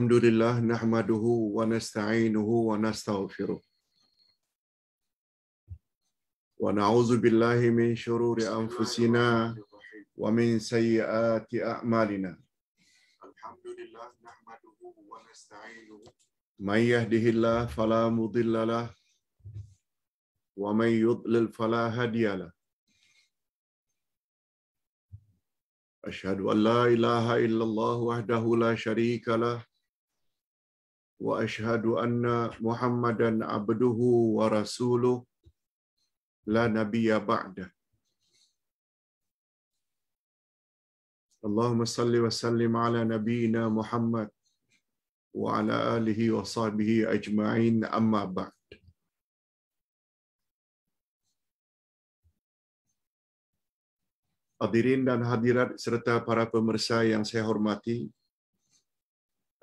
الحمد لله نحمده ونستعينه ونستغفره ونعوذ بالله من شرور انفسنا ومن سيئات اعمالنا الحمد لله نحمده ونستعينه من يهده الله فلا مضل له ومن يضلل فلا هادي له أشهد أن لا إله إلا الله وحده لا شريك له wa ashhadu anna Muhammadan abduhu wa rasuluh la nabiyya ba'da Allahumma salli wa sallim ala nabiyyina Muhammad wa ala alihi wa sahbihi ajma'in amma ba'd Hadirin dan hadirat serta para pemirsa yang saya hormati,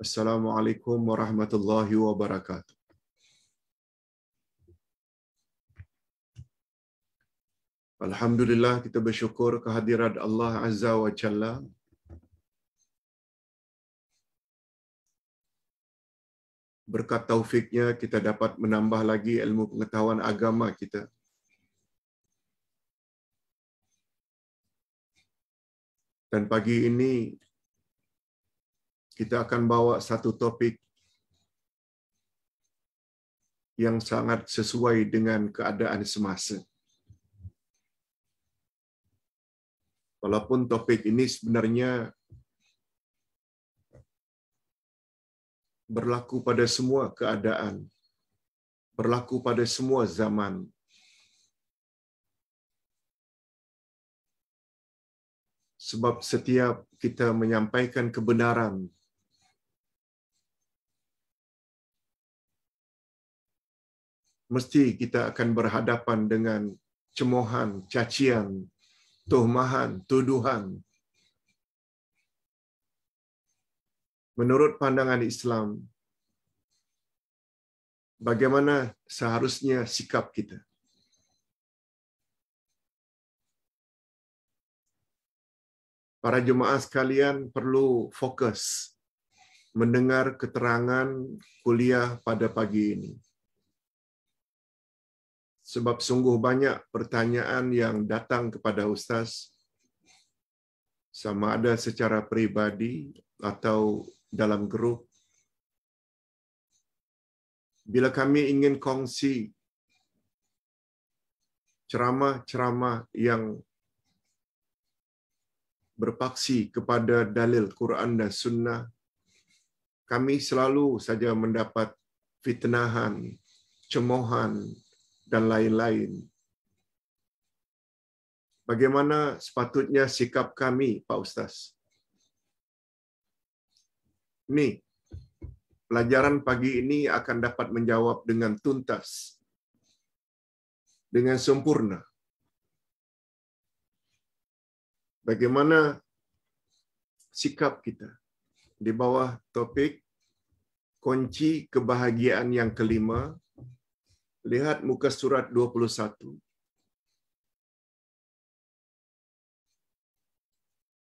Assalamualaikum warahmatullahi wabarakatuh. Alhamdulillah kita bersyukur kehadiran Allah Azza wa Jalla. Berkat taufiknya kita dapat menambah lagi ilmu pengetahuan agama kita. Dan pagi ini kita akan bawa satu topik yang sangat sesuai dengan keadaan semasa. Walaupun topik ini sebenarnya berlaku pada semua keadaan, berlaku pada semua zaman. Sebab setiap kita menyampaikan kebenaran mesti kita akan berhadapan dengan cemohan, cacian, tuhmahan, tuduhan. Menurut pandangan Islam, bagaimana seharusnya sikap kita? Para jemaah sekalian perlu fokus mendengar keterangan kuliah pada pagi ini sebab sungguh banyak pertanyaan yang datang kepada Ustaz, sama ada secara pribadi atau dalam grup. Bila kami ingin kongsi ceramah-ceramah yang berpaksi kepada dalil Quran dan Sunnah, kami selalu saja mendapat fitnahan, cemohan, dan lain-lain. Bagaimana sepatutnya sikap kami, Pak Ustaz? Nih, pelajaran pagi ini akan dapat menjawab dengan tuntas, dengan sempurna. Bagaimana sikap kita di bawah topik kunci kebahagiaan yang kelima Lihat muka surat 21.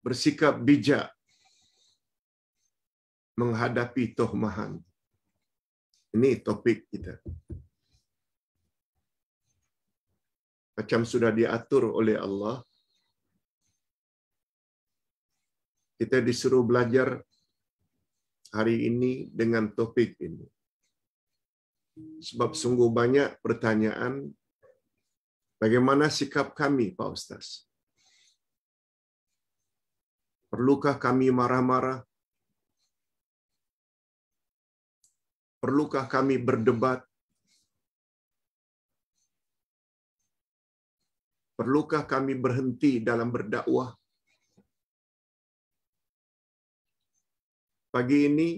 Bersikap bijak menghadapi tohmahan. Ini topik kita. Macam sudah diatur oleh Allah, kita disuruh belajar hari ini dengan topik ini. Sebab sungguh banyak pertanyaan bagaimana sikap kami, Pak Ustaz. Perlukah kami marah-marah? Perlukah kami berdebat? Perlukah kami berhenti dalam berdakwah? Pagi ini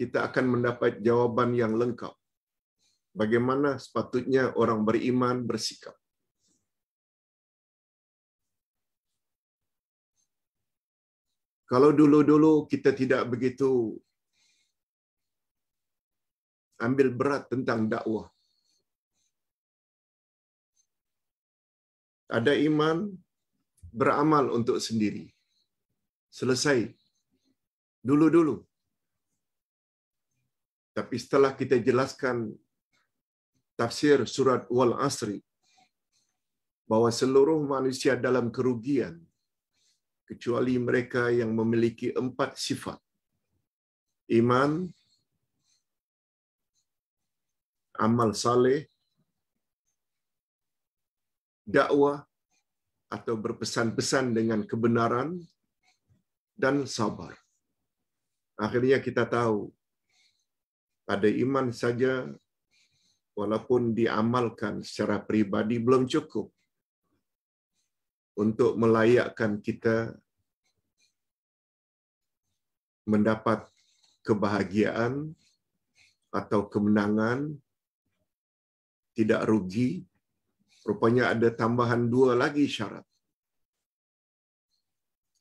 kita akan mendapat jawaban yang lengkap. Bagaimana sepatutnya orang beriman bersikap. Kalau dulu-dulu kita tidak begitu ambil berat tentang dakwah. Ada iman, beramal untuk sendiri. Selesai. Dulu-dulu tapi setelah kita jelaskan tafsir surat Wal Asri bahwa seluruh manusia dalam kerugian kecuali mereka yang memiliki empat sifat iman amal saleh dakwah atau berpesan-pesan dengan kebenaran dan sabar akhirnya kita tahu pada iman saja, walaupun diamalkan secara pribadi, belum cukup untuk melayakkan kita mendapat kebahagiaan atau kemenangan, tidak rugi. Rupanya ada tambahan dua lagi syarat.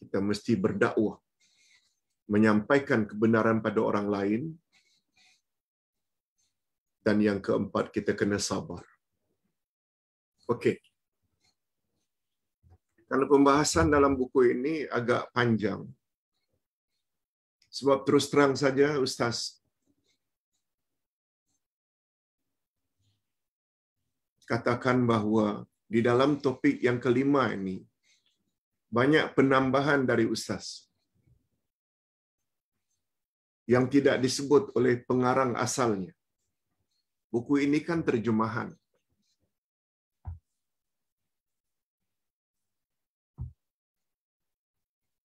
Kita mesti berdakwah menyampaikan kebenaran pada orang lain dan yang keempat kita kena sabar. Okey. Kalau pembahasan dalam buku ini agak panjang. Sebab terus terang saja ustaz katakan bahawa di dalam topik yang kelima ini banyak penambahan dari ustaz yang tidak disebut oleh pengarang asalnya. Buku ini kan terjemahan.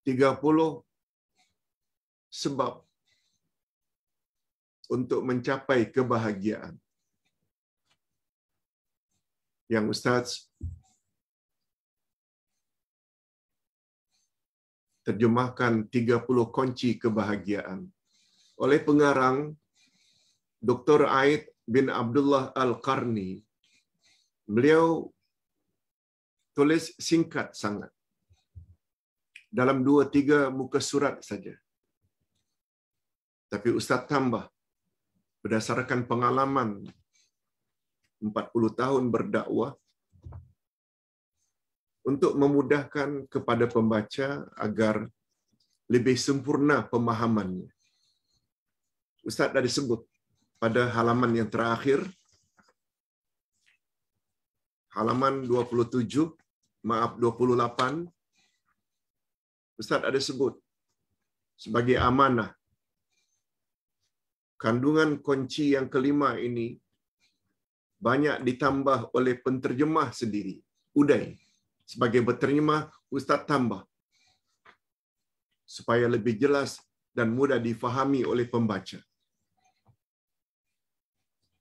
Tiga puluh sebab untuk mencapai kebahagiaan. Yang Ustaz terjemahkan 30 kunci kebahagiaan oleh pengarang Dr. Ait bin Abdullah Al-Qarni. Beliau tulis singkat sangat. Dalam dua tiga muka surat saja. Tapi Ustaz tambah berdasarkan pengalaman 40 tahun berdakwah untuk memudahkan kepada pembaca agar lebih sempurna pemahamannya. Ustaz dah disebut pada halaman yang terakhir, halaman 27, maaf 28, Ustaz ada sebut sebagai amanah. Kandungan kunci yang kelima ini banyak ditambah oleh penterjemah sendiri, Udai Sebagai penterjemah, Ustaz tambah. Supaya lebih jelas dan mudah difahami oleh pembaca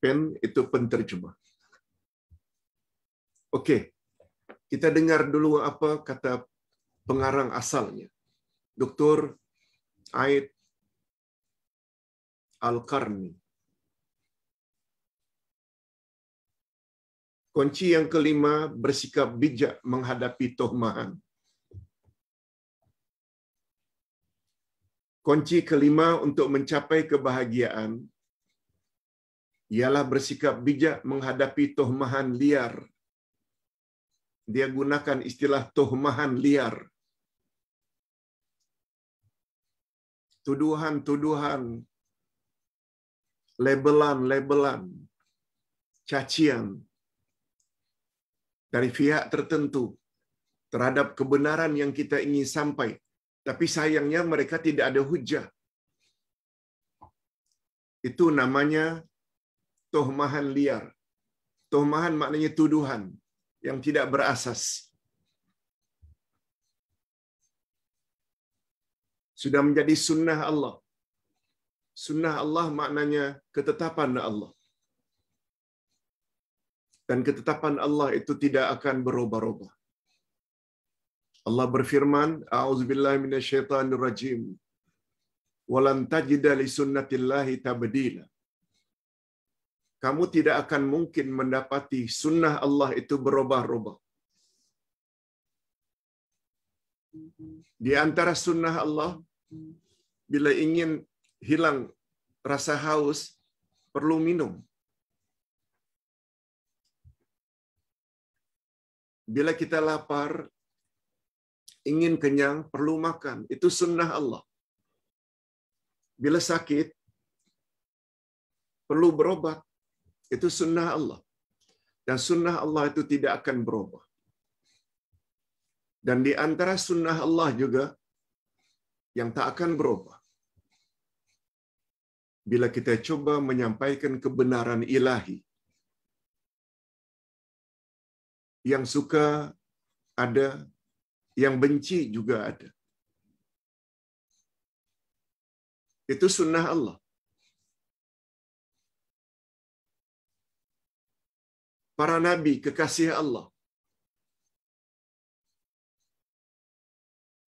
pen itu penterjemah. Oke, kita dengar dulu apa kata pengarang asalnya. Dr. Aid al karni Kunci yang kelima, bersikap bijak menghadapi tohmahan. Kunci kelima untuk mencapai kebahagiaan ialah bersikap bijak menghadapi tohmahan liar. Dia gunakan istilah tohmahan liar. Tuduhan-tuduhan, labelan-labelan, cacian dari pihak tertentu terhadap kebenaran yang kita ingin sampai. Tapi sayangnya mereka tidak ada hujah. Itu namanya tohmahan liar. Tohmahan maknanya tuduhan yang tidak berasas. Sudah menjadi sunnah Allah. Sunnah Allah maknanya ketetapan Allah. Dan ketetapan Allah itu tidak akan berubah-ubah. Allah berfirman, A'udzubillahi minasyaitonirrajim. Walan tajida li sunnatillahi tabdila kamu tidak akan mungkin mendapati sunnah Allah itu berubah-ubah. Di antara sunnah Allah, bila ingin hilang rasa haus, perlu minum. Bila kita lapar, ingin kenyang, perlu makan. Itu sunnah Allah. Bila sakit, perlu berobat. Itu sunnah Allah. Dan sunnah Allah itu tidak akan berubah. Dan di antara sunnah Allah juga yang tak akan berubah. Bila kita coba menyampaikan kebenaran ilahi, yang suka ada, yang benci juga ada. Itu sunnah Allah. para nabi, kekasih Allah,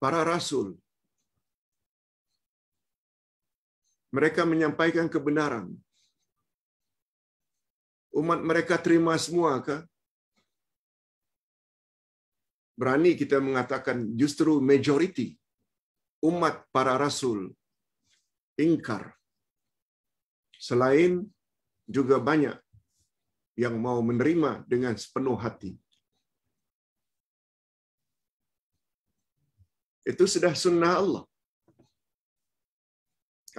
para rasul, mereka menyampaikan kebenaran. Umat mereka terima semua kah? Berani kita mengatakan justru majority umat para rasul ingkar. Selain juga banyak yang mau menerima dengan sepenuh hati. Itu sudah sunnah Allah.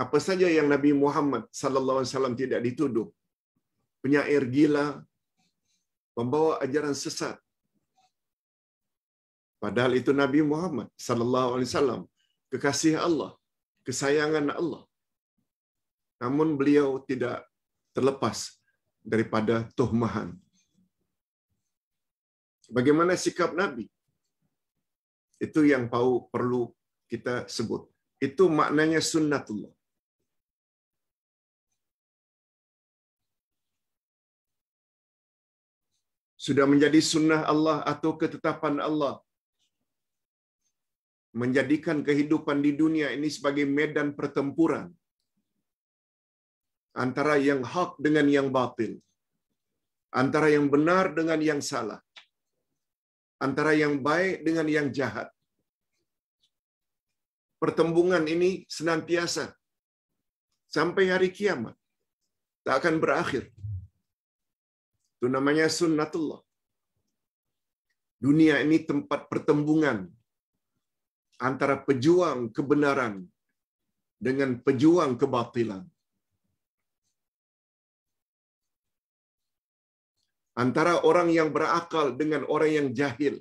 Apa saja yang Nabi Muhammad saw tidak dituduh. Penyair gila, pembawa ajaran sesat. Padahal itu Nabi Muhammad saw kekasih Allah, kesayangan Allah. Namun beliau tidak terlepas daripada tuhmahan. Bagaimana sikap Nabi? Itu yang perlu kita sebut. Itu maknanya sunnatullah. Sudah menjadi sunnah Allah atau ketetapan Allah menjadikan kehidupan di dunia ini sebagai medan pertempuran antara yang hak dengan yang batil, antara yang benar dengan yang salah, antara yang baik dengan yang jahat. Pertembungan ini senantiasa sampai hari kiamat tak akan berakhir. Itu namanya sunnatullah. Dunia ini tempat pertembungan antara pejuang kebenaran dengan pejuang kebatilan. Antara orang yang berakal dengan orang yang jahil.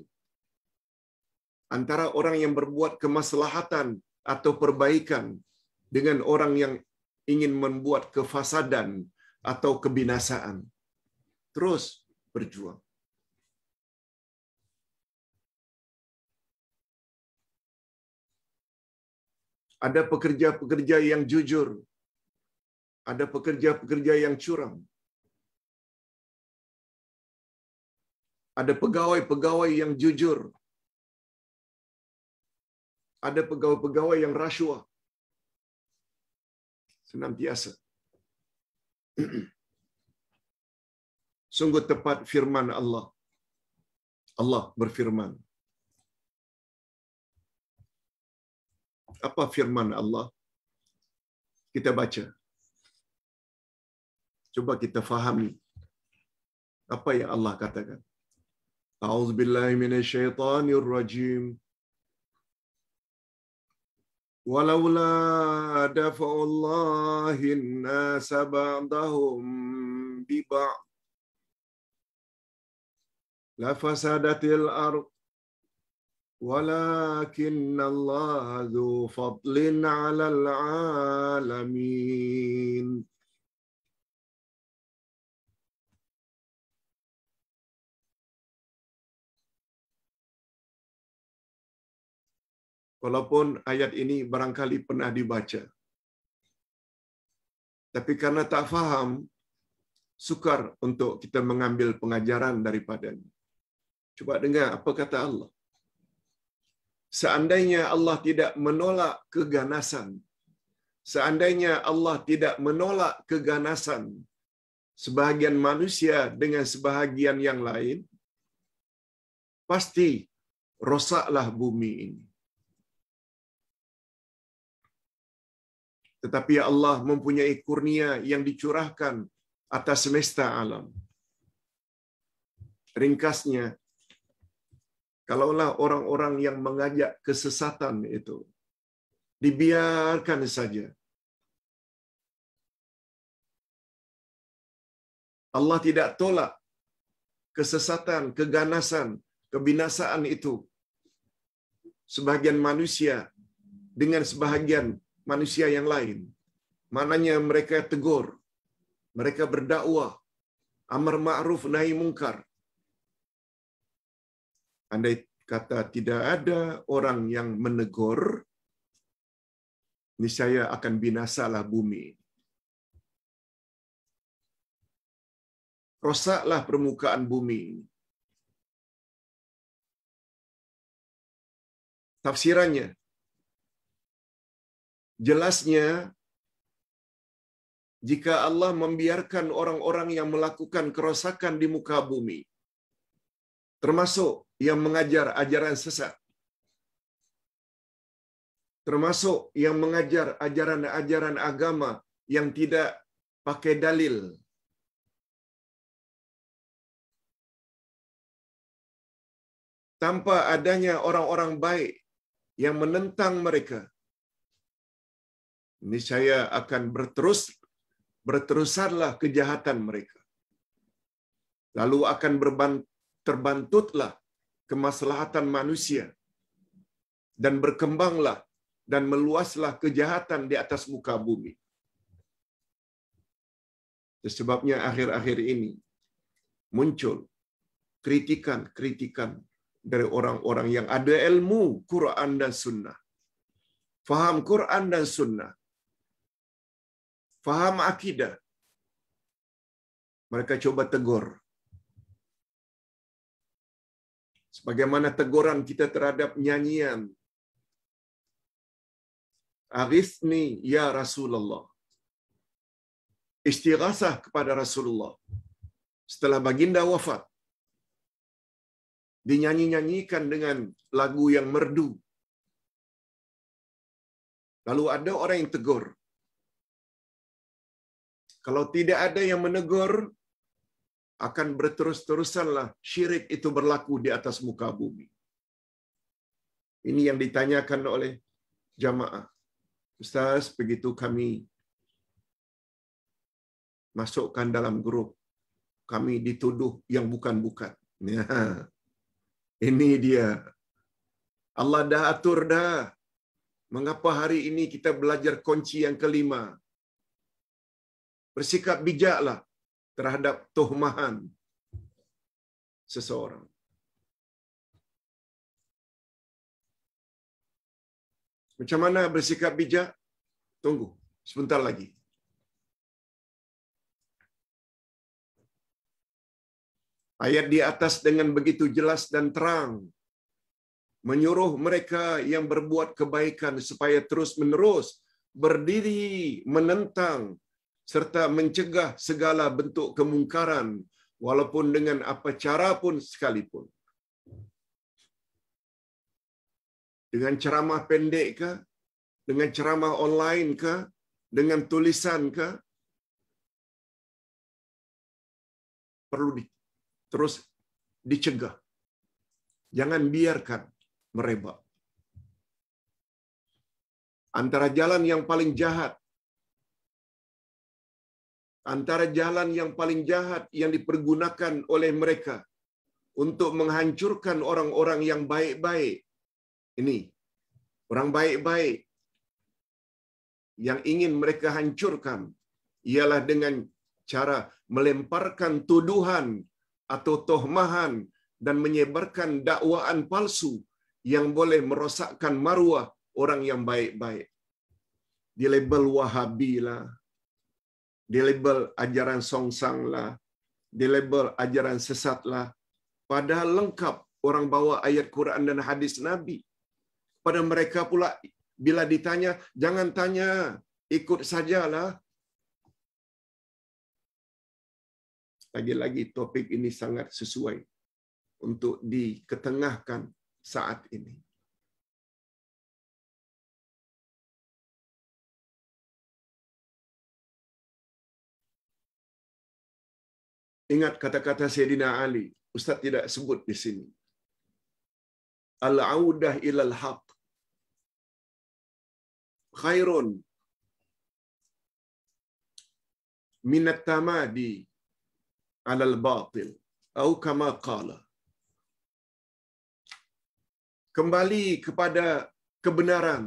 Antara orang yang berbuat kemaslahatan atau perbaikan dengan orang yang ingin membuat kefasadan atau kebinasaan. Terus berjuang. Ada pekerja-pekerja yang jujur, ada pekerja-pekerja yang curang, ada pegawai-pegawai yang jujur, ada pegawai-pegawai yang rasuah, senantiasa. Sungguh tepat firman Allah. Allah berfirman. Apa firman Allah? Kita baca. Coba kita fahami apa yang Allah katakan. أعوذ بالله من الشيطان الرجيم ولولا دفع الله الناس بعضهم ببعض لفسدت الأرض ولكن الله ذو فضل على العالمين walaupun ayat ini barangkali pernah dibaca. Tapi karena tak faham, sukar untuk kita mengambil pengajaran daripadanya. Coba dengar apa kata Allah. Seandainya Allah tidak menolak keganasan, seandainya Allah tidak menolak keganasan sebahagian manusia dengan sebahagian yang lain, pasti rosaklah bumi ini Tetapi ya Allah mempunyai kurnia yang dicurahkan atas semesta alam. Ringkasnya, kalaulah orang-orang yang mengajak kesesatan itu dibiarkan saja. Allah tidak tolak kesesatan, keganasan, kebinasaan itu. Sebagian manusia dengan sebahagian manusia yang lain. Mananya mereka tegur, mereka berdakwah, amar ma'ruf nahi mungkar. Andai kata tidak ada orang yang menegur, niscaya akan binasalah bumi. Rosaklah permukaan bumi. Tafsirannya, Jelasnya jika Allah membiarkan orang-orang yang melakukan kerusakan di muka bumi termasuk yang mengajar ajaran sesat termasuk yang mengajar ajaran-ajaran agama yang tidak pakai dalil tanpa adanya orang-orang baik yang menentang mereka niscaya akan berterus berterusanlah kejahatan mereka. Lalu akan terbantutlah kemaslahatan manusia dan berkembanglah dan meluaslah kejahatan di atas muka bumi. Sebabnya akhir-akhir ini muncul kritikan-kritikan dari orang-orang yang ada ilmu Quran dan Sunnah. Faham Quran dan Sunnah faham akidah, mereka coba tegur. Sebagaimana teguran kita terhadap nyanyian. Arifni ya Rasulullah. Istighasah kepada Rasulullah. Setelah baginda wafat. Dinyanyi-nyanyikan dengan lagu yang merdu. Lalu ada orang yang tegur. Kalau tidak ada yang menegur, akan berterus-terusanlah syirik itu berlaku di atas muka bumi. Ini yang ditanyakan oleh jamaah. Ustaz, begitu kami masukkan dalam grup, kami dituduh yang bukan-bukan. Ya. Ini dia. Allah dah atur dah. Mengapa hari ini kita belajar kunci yang kelima? Bersikap bijaklah terhadap tuhmahan seseorang. Macam mana bersikap bijak? Tunggu sebentar lagi. Ayat di atas dengan begitu jelas dan terang menyuruh mereka yang berbuat kebaikan supaya terus-menerus berdiri menentang serta mencegah segala bentuk kemungkaran walaupun dengan apa cara pun sekalipun. Dengan ceramah pendek ke, dengan ceramah online ke, dengan tulisan ke, perlu di, terus dicegah. Jangan biarkan merebak. Antara jalan yang paling jahat antara jalan yang paling jahat yang dipergunakan oleh mereka untuk menghancurkan orang-orang yang baik-baik. Ini orang baik-baik yang ingin mereka hancurkan ialah dengan cara melemparkan tuduhan atau tohmahan dan menyebarkan dakwaan palsu yang boleh merosakkan maruah orang yang baik-baik. label Wahabi lah, dilabel ajaran songsang lah, dilabel ajaran sesat lah. Padahal lengkap orang bawa ayat Quran dan hadis Nabi. Pada mereka pula bila ditanya, jangan tanya, ikut sajalah. Lagi-lagi topik ini sangat sesuai untuk diketengahkan saat ini. Ingat kata-kata Sayyidina Ali. Ustaz tidak sebut di sini. Al-audah ilal haq. Khairun. Minat tamadi alal batil. Atau kama qala. Kembali kepada kebenaran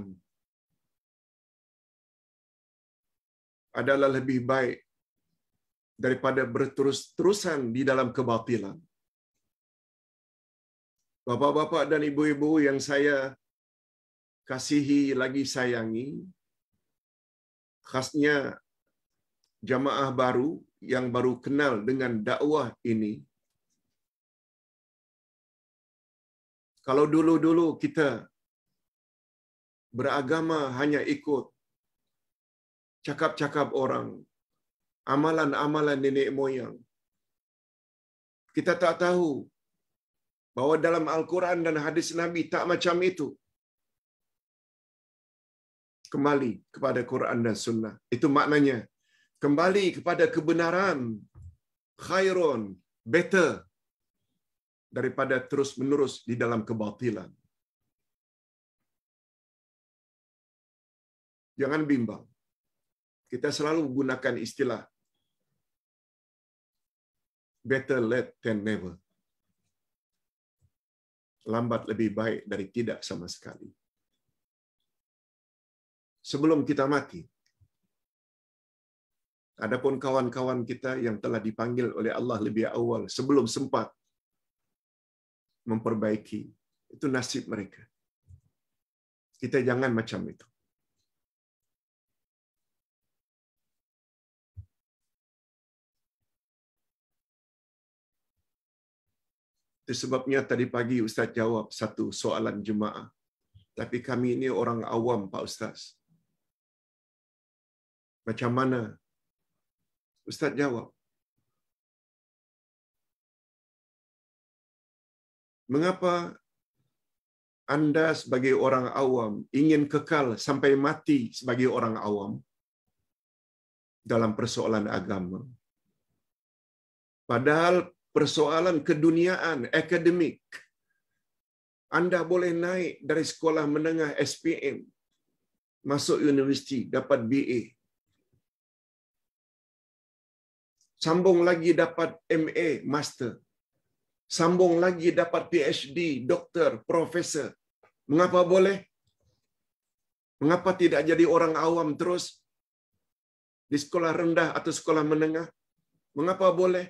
adalah lebih baik daripada berterus-terusan di dalam kebatilan. Bapak-bapak dan ibu-ibu yang saya kasihi lagi sayangi, khasnya jamaah baru yang baru kenal dengan dakwah ini. Kalau dulu-dulu kita beragama hanya ikut cakap-cakap orang, amalan-amalan nenek moyang. Kita tak tahu bahawa dalam Al-Quran dan hadis Nabi tak macam itu. Kembali kepada Quran dan Sunnah. Itu maknanya. Kembali kepada kebenaran. Khairon. Better. Daripada terus-menerus di dalam kebatilan. Jangan bimbang. Kita selalu gunakan istilah better late than never. Lambat lebih baik dari tidak sama sekali. Sebelum kita mati, adapun kawan-kawan kita yang telah dipanggil oleh Allah lebih awal sebelum sempat memperbaiki, itu nasib mereka. Kita jangan macam itu. Itu sebabnya tadi pagi Ustaz jawab satu soalan jemaah. Tapi kami ini orang awam Pak Ustaz. Macam mana? Ustaz jawab. Mengapa anda sebagai orang awam ingin kekal sampai mati sebagai orang awam dalam persoalan agama? Padahal persoalan keduniaan, akademik. Anda boleh naik dari sekolah menengah SPM, masuk universiti, dapat BA. Sambung lagi dapat MA, Master. Sambung lagi dapat PhD, Doktor, Profesor. Mengapa boleh? Mengapa tidak jadi orang awam terus? Di sekolah rendah atau sekolah menengah? Mengapa boleh?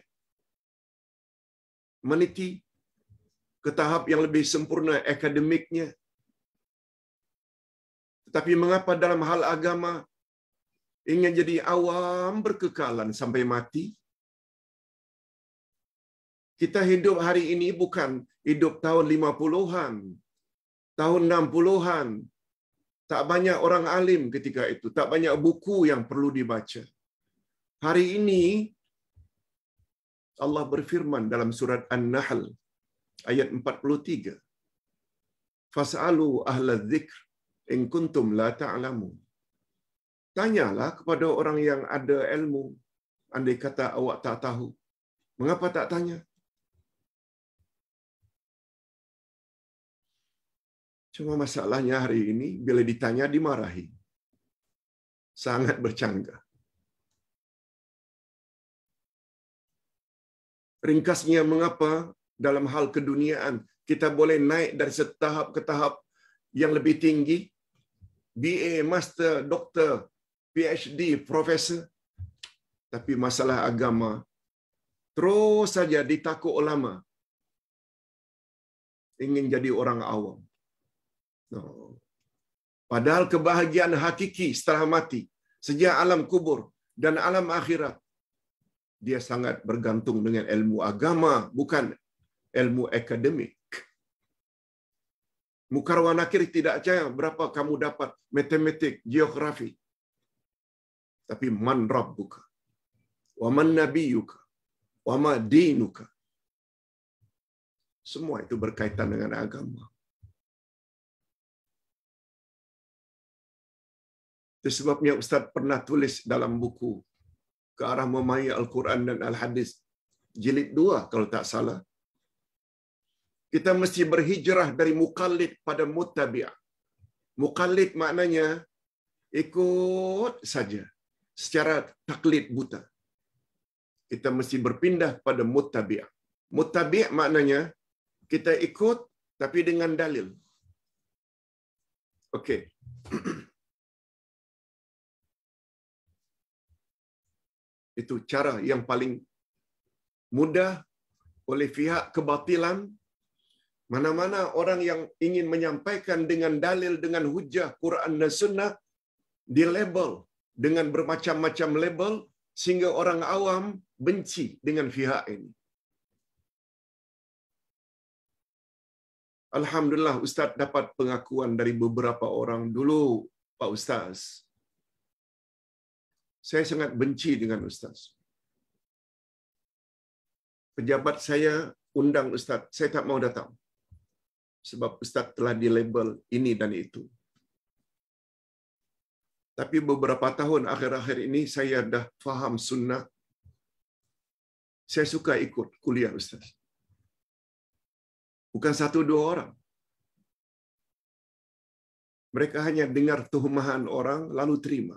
meniti ke tahap yang lebih sempurna akademiknya. Tetapi mengapa dalam hal agama ingin jadi awam berkekalan sampai mati? Kita hidup hari ini bukan hidup tahun 50-an, tahun 60-an. Tak banyak orang alim ketika itu, tak banyak buku yang perlu dibaca. Hari ini Allah berfirman dalam surat An-Nahl ayat 43. Fas'alu ahla dzikr in kuntum la ta'lamun. Tanyalah kepada orang yang ada ilmu. Andai kata awak tak tahu. Mengapa tak tanya? Cuma masalahnya hari ini, bila ditanya dimarahi. Sangat bercanggah. ringkasnya mengapa dalam hal keduniaan kita boleh naik dari setahap ke tahap yang lebih tinggi BA master doktor PhD profesor tapi masalah agama terus saja ditakut ulama ingin jadi orang awam no. padahal kebahagiaan hakiki setelah mati sejak alam kubur dan alam akhirat dia sangat bergantung dengan ilmu agama, bukan ilmu akademik. Mukarwan akhir tidak percaya berapa kamu dapat matematik, geografi. Tapi man rabbuka, wa man nabiyuka, wa ma dinuka. Semua itu berkaitan dengan agama. Itu sebabnya Ustaz pernah tulis dalam buku ke arah memaya Al-Quran dan Al-Hadis. Jilid dua kalau tak salah. Kita mesti berhijrah dari mukallid pada mutabi'ah. Mukallid maknanya ikut saja secara taklid buta. Kita mesti berpindah pada mutabi'ah. Mutabi'ah maknanya kita ikut tapi dengan dalil. Okey. Itu cara yang paling mudah oleh pihak kebatilan. Mana-mana orang yang ingin menyampaikan dengan dalil, dengan hujah Quran dan Sunnah, label dengan bermacam-macam label, sehingga orang awam benci dengan pihak ini. Alhamdulillah Ustaz dapat pengakuan dari beberapa orang dulu, Pak Ustaz. Saya sangat benci dengan Ustaz. Pejabat saya undang Ustaz, saya tak mau datang. Sebab Ustaz telah dilabel ini dan itu. Tapi beberapa tahun akhir-akhir ini saya dah faham sunnah. Saya suka ikut kuliah Ustaz. Bukan satu dua orang. Mereka hanya dengar tuhumahan orang lalu terima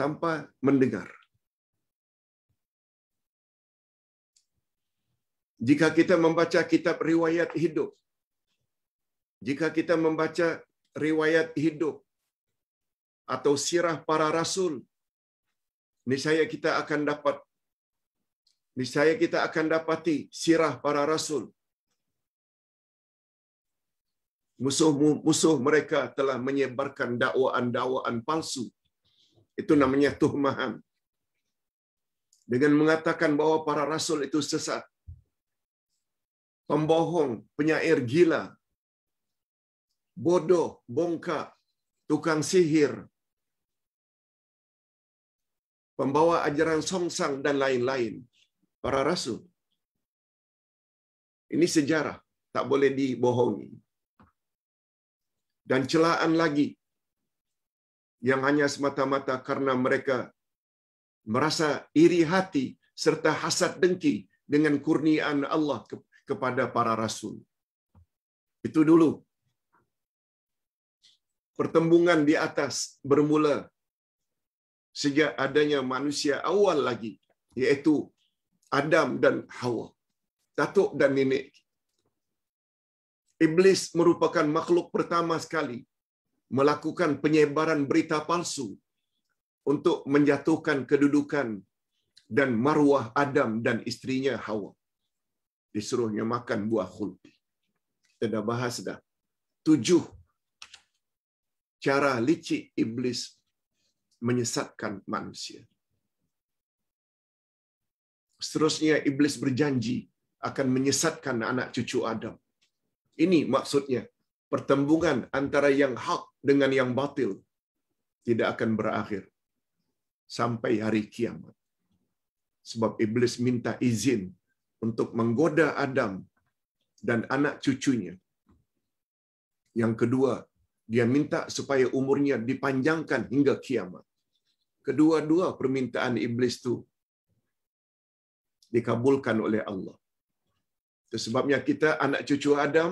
tanpa mendengar. Jika kita membaca kitab riwayat hidup, jika kita membaca riwayat hidup atau sirah para rasul, niscaya kita akan dapat niscaya kita akan dapati sirah para rasul. Musuh-musuh mereka telah menyebarkan dakwaan-dakwaan palsu itu namanya tuhmahan. Dengan mengatakan bahwa para rasul itu sesat. Pembohong, penyair gila, bodoh, bongkak, tukang sihir, pembawa ajaran songsang dan lain-lain. Para rasul. Ini sejarah, tak boleh dibohongi. Dan celaan lagi, yang hanya semata-mata karena mereka merasa iri hati serta hasad dengki dengan kurniaan Allah kepada para rasul. Itu dulu. Pertembungan di atas bermula sejak adanya manusia awal lagi, yaitu Adam dan Hawa, datuk dan nenek. Iblis merupakan makhluk pertama sekali melakukan penyebaran berita palsu untuk menjatuhkan kedudukan dan maruah Adam dan istrinya Hawa. Disuruhnya makan buah khuldi. Kita dah bahas dah. Tujuh cara licik iblis menyesatkan manusia. Seterusnya iblis berjanji akan menyesatkan anak cucu Adam. Ini maksudnya pertembungan antara yang hak dengan yang batil tidak akan berakhir sampai hari kiamat. Sebab iblis minta izin untuk menggoda Adam dan anak cucunya. Yang kedua, dia minta supaya umurnya dipanjangkan hingga kiamat. Kedua-dua permintaan iblis itu dikabulkan oleh Allah. sebabnya kita anak cucu Adam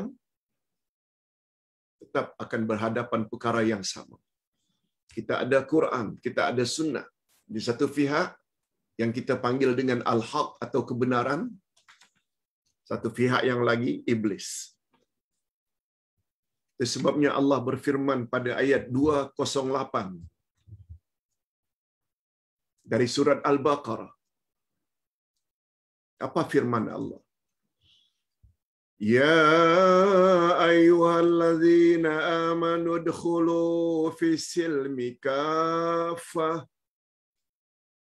tetap akan berhadapan perkara yang sama. Kita ada Quran, kita ada sunnah. Di satu pihak yang kita panggil dengan al-haq atau kebenaran, satu pihak yang lagi iblis. Itu Sebabnya Allah berfirman pada ayat 208 dari surat Al-Baqarah. Apa firman Allah? يا أيها الذين آمنوا ادخلوا في السلم كافة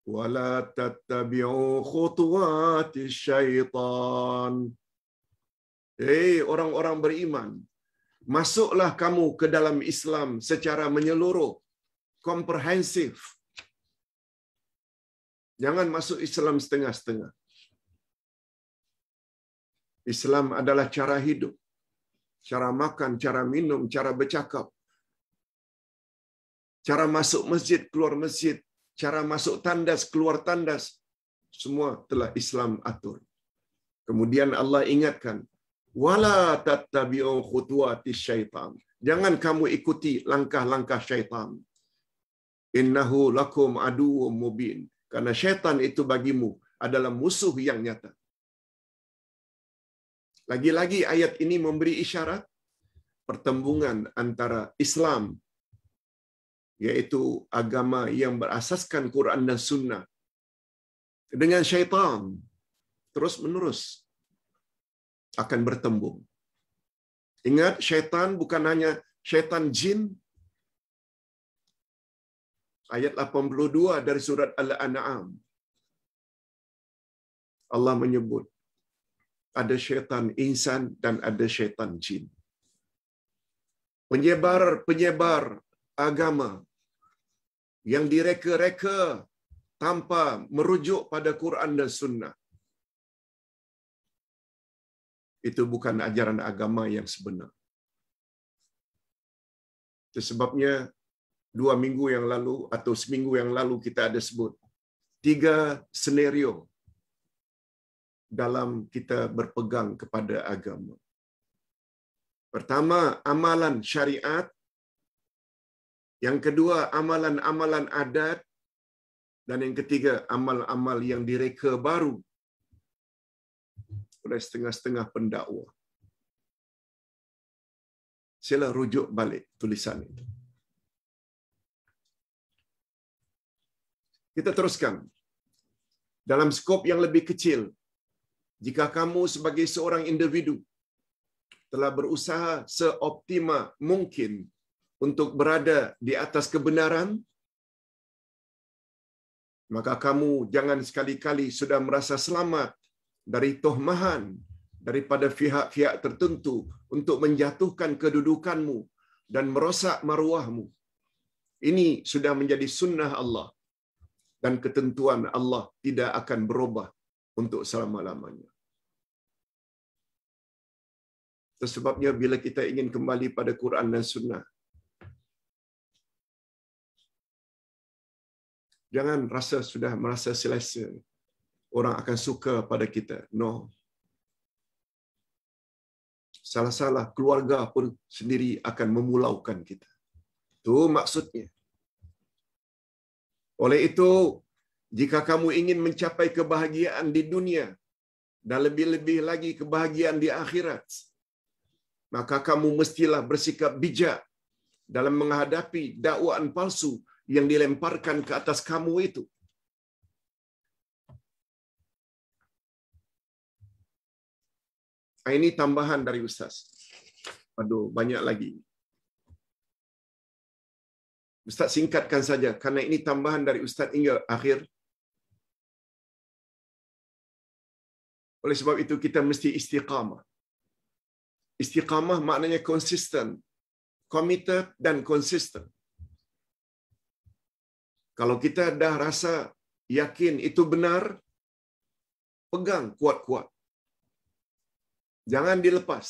ولا تتبعوا خطوات الشيطان Hei orang-orang beriman, masuklah kamu ke dalam Islam secara menyeluruh, komprehensif. Jangan masuk Islam setengah-setengah. Islam adalah cara hidup, cara makan, cara minum, cara bercakap, cara masuk masjid, keluar masjid, cara masuk tandas, keluar tandas, semua telah Islam atur. Kemudian Allah ingatkan, wala tattabi'u khutuwati syaitan. Jangan kamu ikuti langkah-langkah syaitan. Innahu lakum aduwwum mubin. Karena syaitan itu bagimu adalah musuh yang nyata. Lagi-lagi ayat ini memberi isyarat pertembungan antara Islam, yaitu agama yang berasaskan Quran dan Sunnah, dengan syaitan, terus-menerus akan bertembung. Ingat, syaitan bukan hanya syaitan jin. Ayat 82 dari surat Al-An'am. Allah menyebut, ada syaitan insan dan ada syaitan jin. Penyebar penyebar agama yang direka-reka tanpa merujuk pada Quran dan Sunnah. Itu bukan ajaran agama yang sebenar. Itu sebabnya dua minggu yang lalu atau seminggu yang lalu kita ada sebut tiga senario dalam kita berpegang kepada agama. Pertama, amalan syariat. Yang kedua, amalan-amalan adat. Dan yang ketiga, amal-amal yang direka baru oleh setengah-setengah pendakwa. Sila rujuk balik tulisan itu. Kita teruskan. Dalam skop yang lebih kecil, jika kamu sebagai seorang individu telah berusaha seoptima mungkin untuk berada di atas kebenaran, maka kamu jangan sekali-kali sudah merasa selamat dari tohmahan daripada pihak-pihak tertentu untuk menjatuhkan kedudukanmu dan merosak maruahmu. Ini sudah menjadi sunnah Allah dan ketentuan Allah tidak akan berubah untuk selama-lamanya. Sebabnya bila kita ingin kembali pada Quran dan Sunnah, jangan rasa sudah merasa selesa orang akan suka pada kita. No. Salah-salah keluarga pun sendiri akan memulaukan kita. Itu maksudnya. Oleh itu, Jika kamu ingin mencapai kebahagiaan di dunia dan lebih-lebih lagi kebahagiaan di akhirat, maka kamu mestilah bersikap bijak dalam menghadapi dakwaan palsu yang dilemparkan ke atas kamu itu. Nah, ini tambahan dari Ustaz. Aduh, banyak lagi. Ustaz singkatkan saja, karena ini tambahan dari Ustaz hingga akhir Oleh sebab itu kita mesti istiqamah. Istiqamah maknanya konsisten, committed dan konsisten. Kalau kita dah rasa yakin itu benar, pegang kuat-kuat. Jangan dilepas.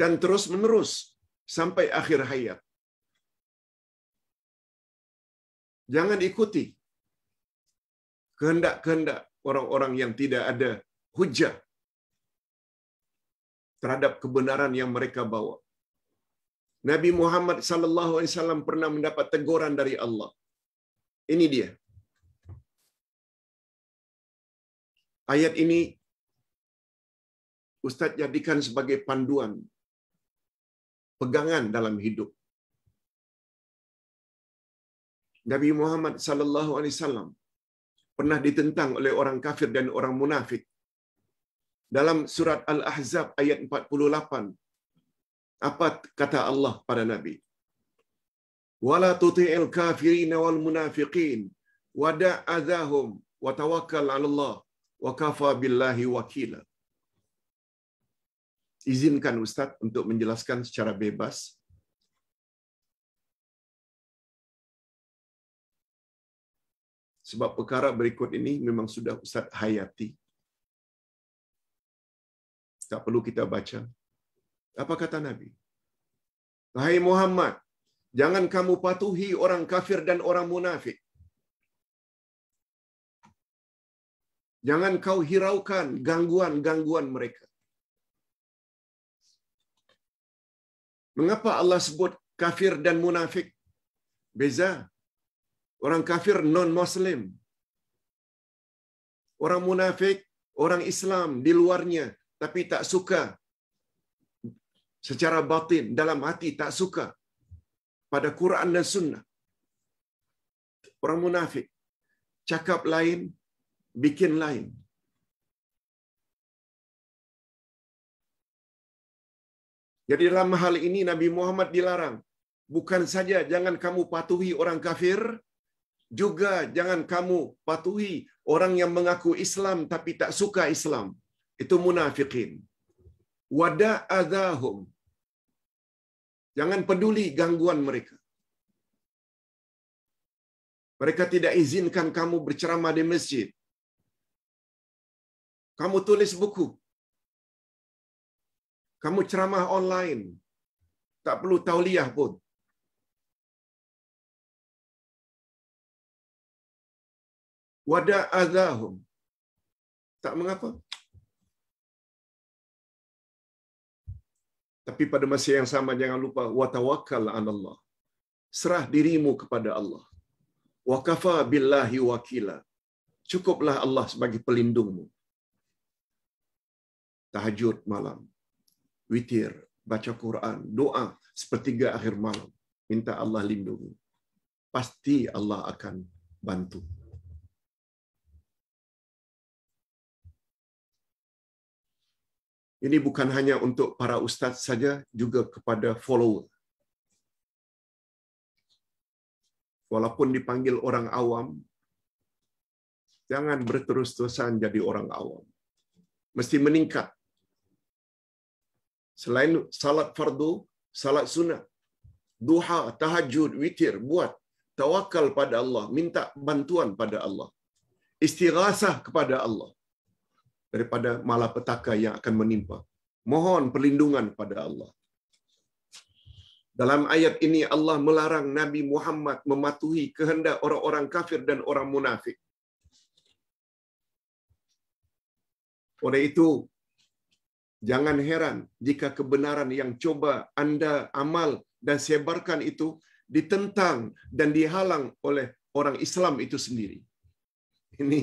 Dan terus menerus sampai akhir hayat. Jangan ikuti kehendak-kehendak orang-orang yang tidak ada hujah terhadap kebenaran yang mereka bawa. Nabi Muhammad sallallahu alaihi wasallam pernah mendapat teguran dari Allah. Ini dia. Ayat ini ustaz jadikan sebagai panduan pegangan dalam hidup. Nabi Muhammad sallallahu alaihi wasallam pernah ditentang oleh orang kafir dan orang munafik. Dalam surat Al-Ahzab ayat 48, apa kata Allah pada Nabi? Wala tuti'il kafirina wal munafiqin wada adahum wa tawakkal 'ala Allah wa kafa billahi wakila. Izinkan Ustaz untuk menjelaskan secara bebas Sebab perkara berikut ini memang sudah Ustaz hayati. Tak perlu kita baca. Apa kata Nabi? Hai Muhammad, jangan kamu patuhi orang kafir dan orang munafik. Jangan kau hiraukan gangguan-gangguan mereka. Mengapa Allah sebut kafir dan munafik? Beza orang kafir non-Muslim, orang munafik, orang Islam di luarnya, tapi tak suka secara batin, dalam hati tak suka pada Quran dan Sunnah. Orang munafik cakap lain, bikin lain. Jadi dalam hal ini Nabi Muhammad dilarang. Bukan saja jangan kamu patuhi orang kafir, juga jangan kamu patuhi orang yang mengaku Islam tapi tak suka Islam. Itu munafikin. Wada adahum. Jangan peduli gangguan mereka. Mereka tidak izinkan kamu berceramah di masjid. Kamu tulis buku. Kamu ceramah online. Tak perlu tauliah pun. wada azahum tak mengapa tapi pada masa yang sama jangan lupa watawakkal an Allah serah dirimu kepada Allah wa kafa billahi wakila cukuplah Allah sebagai pelindungmu tahajud malam witir baca Quran doa sepertiga akhir malam minta Allah lindungi pasti Allah akan bantu Ini bukan hanya untuk para ustadz saja, juga kepada follower. Walaupun dipanggil orang awam, jangan berterus-terusan jadi orang awam. Mesti meningkat. Selain salat fardu, salat sunnah, duha, tahajud, witir, buat. Tawakal pada Allah, minta bantuan pada Allah. Istighasah kepada Allah daripada malapetaka yang akan menimpa. Mohon perlindungan pada Allah. Dalam ayat ini Allah melarang Nabi Muhammad mematuhi kehendak orang-orang kafir dan orang munafik. Oleh itu, jangan heran jika kebenaran yang coba Anda amal dan sebarkan itu ditentang dan dihalang oleh orang Islam itu sendiri. Ini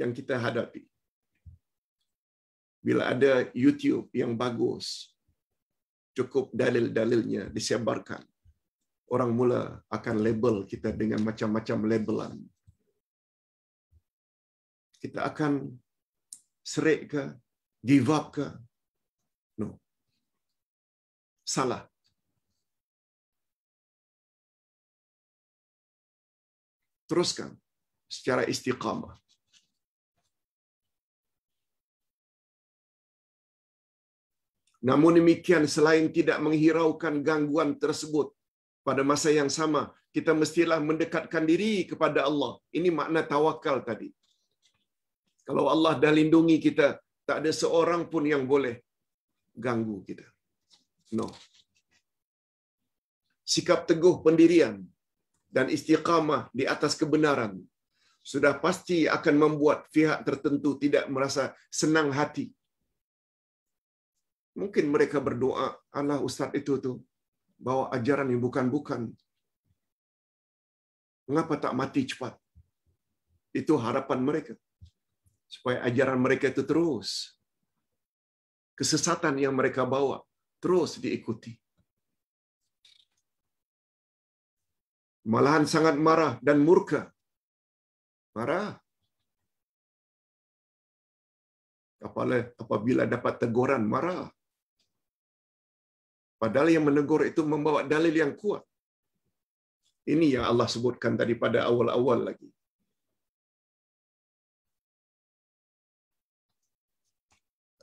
yang kita hadapi. Bila ada YouTube yang bagus, cukup dalil-dalilnya disebarkan, orang mula akan label kita dengan macam-macam labelan. Kita akan serik ke, give up ke? No. Salah. Teruskan secara istiqamah. Namun demikian, selain tidak menghiraukan gangguan tersebut, pada masa yang sama kita mestilah mendekatkan diri kepada Allah. Ini makna tawakal tadi. Kalau Allah dah lindungi kita, tak ada seorang pun yang boleh ganggu kita. No. Sikap teguh pendirian dan istiqamah di atas kebenaran sudah pasti akan membuat pihak tertentu tidak merasa senang hati mungkin mereka berdoa Allah ustaz itu tu bawa ajaran yang bukan-bukan mengapa tak mati cepat itu harapan mereka supaya ajaran mereka itu terus kesesatan yang mereka bawa terus diikuti malahan sangat marah dan murka marah apabila apabila dapat teguran marah Padahal yang menegur itu membawa dalil yang kuat. Ini yang Allah sebutkan tadi pada awal-awal lagi.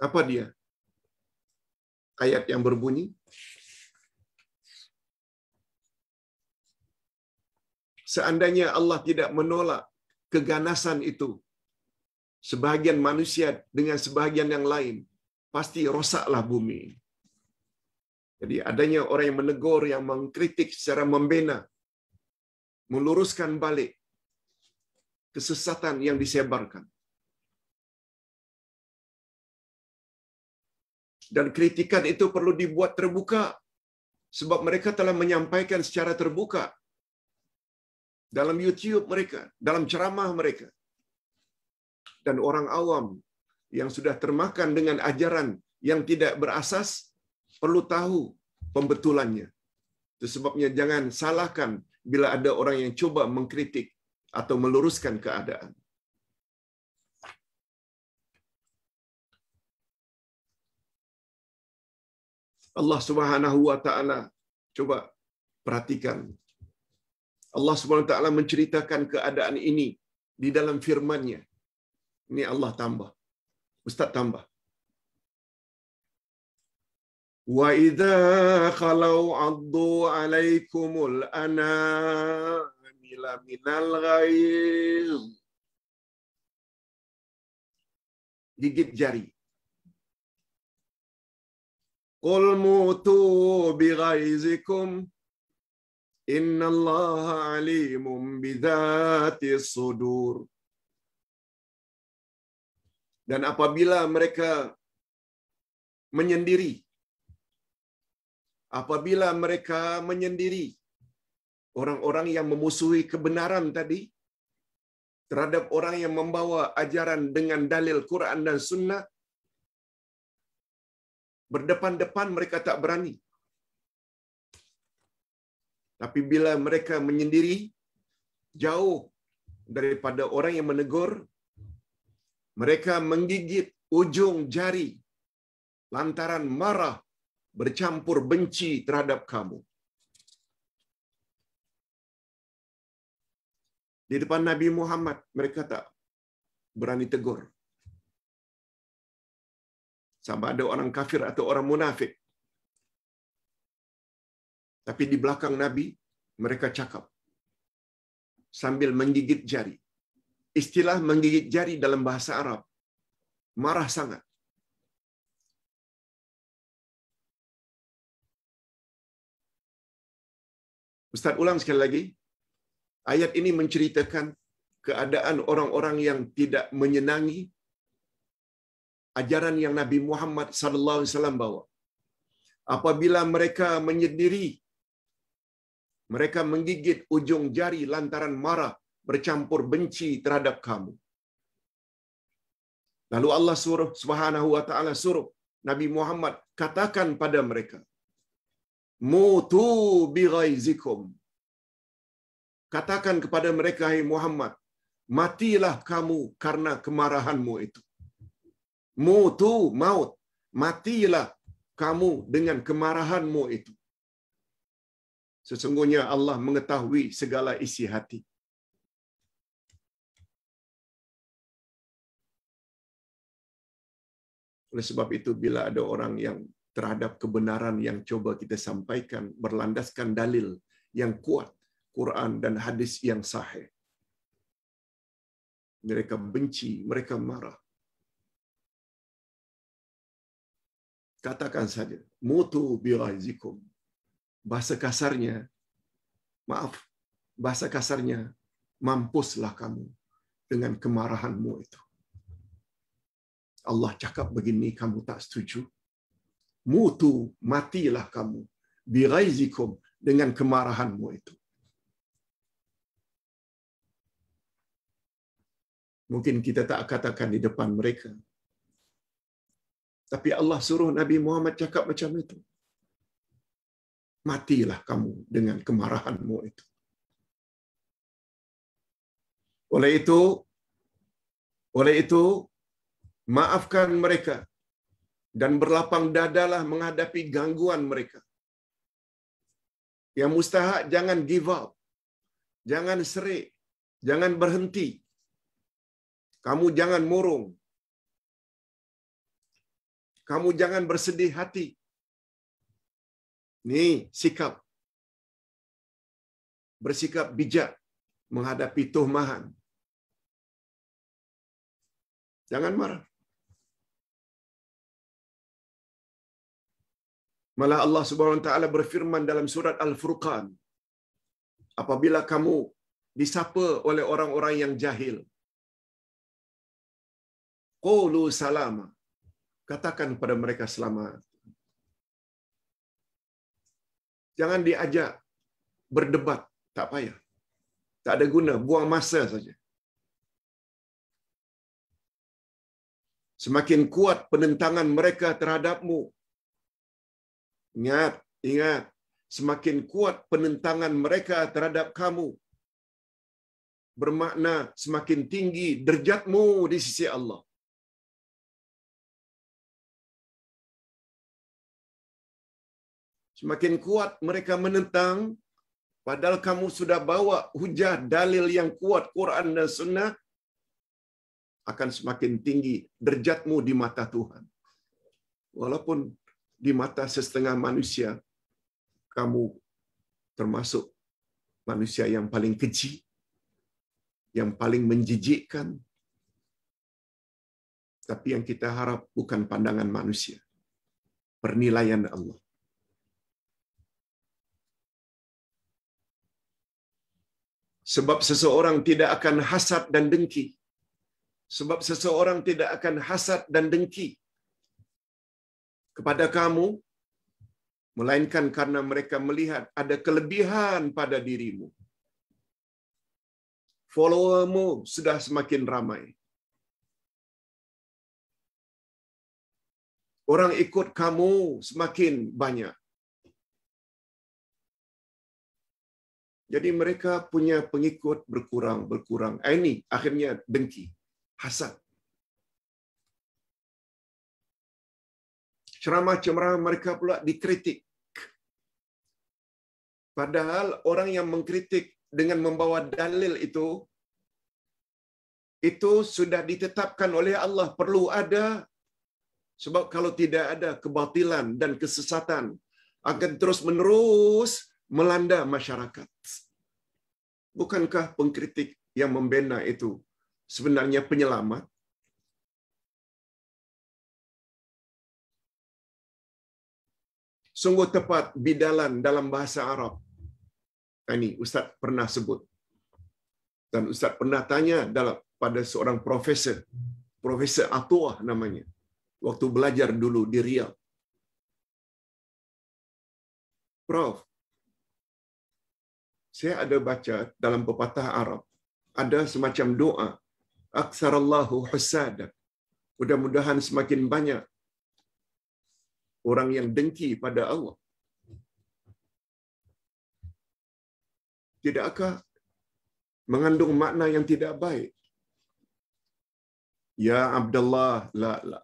Apa dia? Ayat yang berbunyi Seandainya Allah tidak menolak keganasan itu, sebagian manusia dengan sebagian yang lain, pasti rosaklah bumi ini. Jadi adanya orang yang menegur, yang mengkritik secara membina, meluruskan balik kesesatan yang disebarkan. Dan kritikan itu perlu dibuat terbuka sebab mereka telah menyampaikan secara terbuka dalam YouTube mereka, dalam ceramah mereka. Dan orang awam yang sudah termakan dengan ajaran yang tidak berasas perlu tahu pembetulannya. Itu sebabnya jangan salahkan bila ada orang yang coba mengkritik atau meluruskan keadaan. Allah Subhanahu wa taala coba perhatikan. Allah Subhanahu wa taala menceritakan keadaan ini di dalam firman-Nya. Ini Allah tambah. Ustaz tambah. وإذا خلوا عضوا عليكم الأنامل من الغيظ gigit jari. Qul mutu bi bighaizikum innallaha alimum bidhati sudur. Dan apabila mereka menyendiri apabila mereka menyendiri orang-orang yang memusuhi kebenaran tadi terhadap orang yang membawa ajaran dengan dalil Quran dan sunnah berdepan-depan mereka tak berani tapi bila mereka menyendiri jauh daripada orang yang menegur mereka menggigit ujung jari lantaran marah bercampur benci terhadap kamu. Di depan Nabi Muhammad mereka tak berani tegur. Sama ada orang kafir atau orang munafik. Tapi di belakang Nabi mereka cakap sambil menggigit jari. Istilah menggigit jari dalam bahasa Arab marah sangat. Ustaz ulang sekali lagi. Ayat ini menceritakan keadaan orang-orang yang tidak menyenangi ajaran yang Nabi Muhammad sallallahu alaihi wasallam bawa. Apabila mereka menyendiri mereka menggigit ujung jari lantaran marah bercampur benci terhadap kamu. Lalu Allah suruh Subhanahu wa taala suruh Nabi Muhammad katakan pada mereka, Mutu biraizikum. Katakan kepada mereka, hai Muhammad, matilah kamu karena kemarahanmu itu. Mutu, maut. Matilah kamu dengan kemarahanmu itu. Sesungguhnya Allah mengetahui segala isi hati. Oleh sebab itu, bila ada orang yang terhadap kebenaran yang coba kita sampaikan berlandaskan dalil yang kuat, Quran dan hadis yang sahih. Mereka benci, mereka marah. Katakan saja, mutu bi'aizikum. Bahasa kasarnya, maaf, bahasa kasarnya, mampuslah kamu dengan kemarahanmu itu. Allah cakap begini, kamu tak setuju. mutu matilah kamu biraizikum dengan kemarahanmu itu. Mungkin kita tak katakan di depan mereka. Tapi Allah suruh Nabi Muhammad cakap macam itu. Matilah kamu dengan kemarahanmu itu. Oleh itu, oleh itu, maafkan mereka. dan berlapang dadalah menghadapi gangguan mereka. Yang mustahak jangan give up. Jangan serik. Jangan berhenti. Kamu jangan murung. Kamu jangan bersedih hati. Nih, sikap. Bersikap bijak menghadapi tuh mahan. Jangan marah. Malah Allah Subhanahu wa taala berfirman dalam surat Al-Furqan, apabila kamu disapa oleh orang-orang yang jahil, qulu salama. Katakan kepada mereka selamat. Jangan diajak berdebat, tak payah. Tak ada guna, buang masa saja. Semakin kuat penentangan mereka terhadapmu, Ingat, ingat. Semakin kuat penentangan mereka terhadap kamu, bermakna semakin tinggi derjatmu di sisi Allah. Semakin kuat mereka menentang, padahal kamu sudah bawa hujah dalil yang kuat Quran dan Sunnah, akan semakin tinggi derjatmu di mata Tuhan. Walaupun di mata setengah manusia, kamu termasuk manusia yang paling keji, yang paling menjijikkan. Tapi yang kita harap bukan pandangan manusia, pernilaian Allah. Sebab seseorang tidak akan hasad dan dengki. Sebab seseorang tidak akan hasad dan dengki kepada kamu melainkan karena mereka melihat ada kelebihan pada dirimu. Followermu sudah semakin ramai. Orang ikut kamu semakin banyak. Jadi mereka punya pengikut berkurang, berkurang. Ini akhirnya dengki, hasad. Ceramah-ceramah mereka pula dikritik. Padahal orang yang mengkritik dengan membawa dalil itu itu sudah ditetapkan oleh Allah perlu ada sebab kalau tidak ada kebatilan dan kesesatan akan terus menerus melanda masyarakat. Bukankah pengkritik yang membina itu sebenarnya penyelamat? sungguh tepat bidalan dalam bahasa Arab. Nah, ini Ustaz pernah sebut. Dan Ustaz pernah tanya dalam pada seorang profesor, Profesor Atuah namanya, waktu belajar dulu di Riau. Prof, saya ada baca dalam pepatah Arab, ada semacam doa, Aksarallahu husada. Mudah-mudahan semakin banyak orang yang dengki pada Allah. tidak akan mengandung makna yang tidak baik? Ya Abdullah, la la.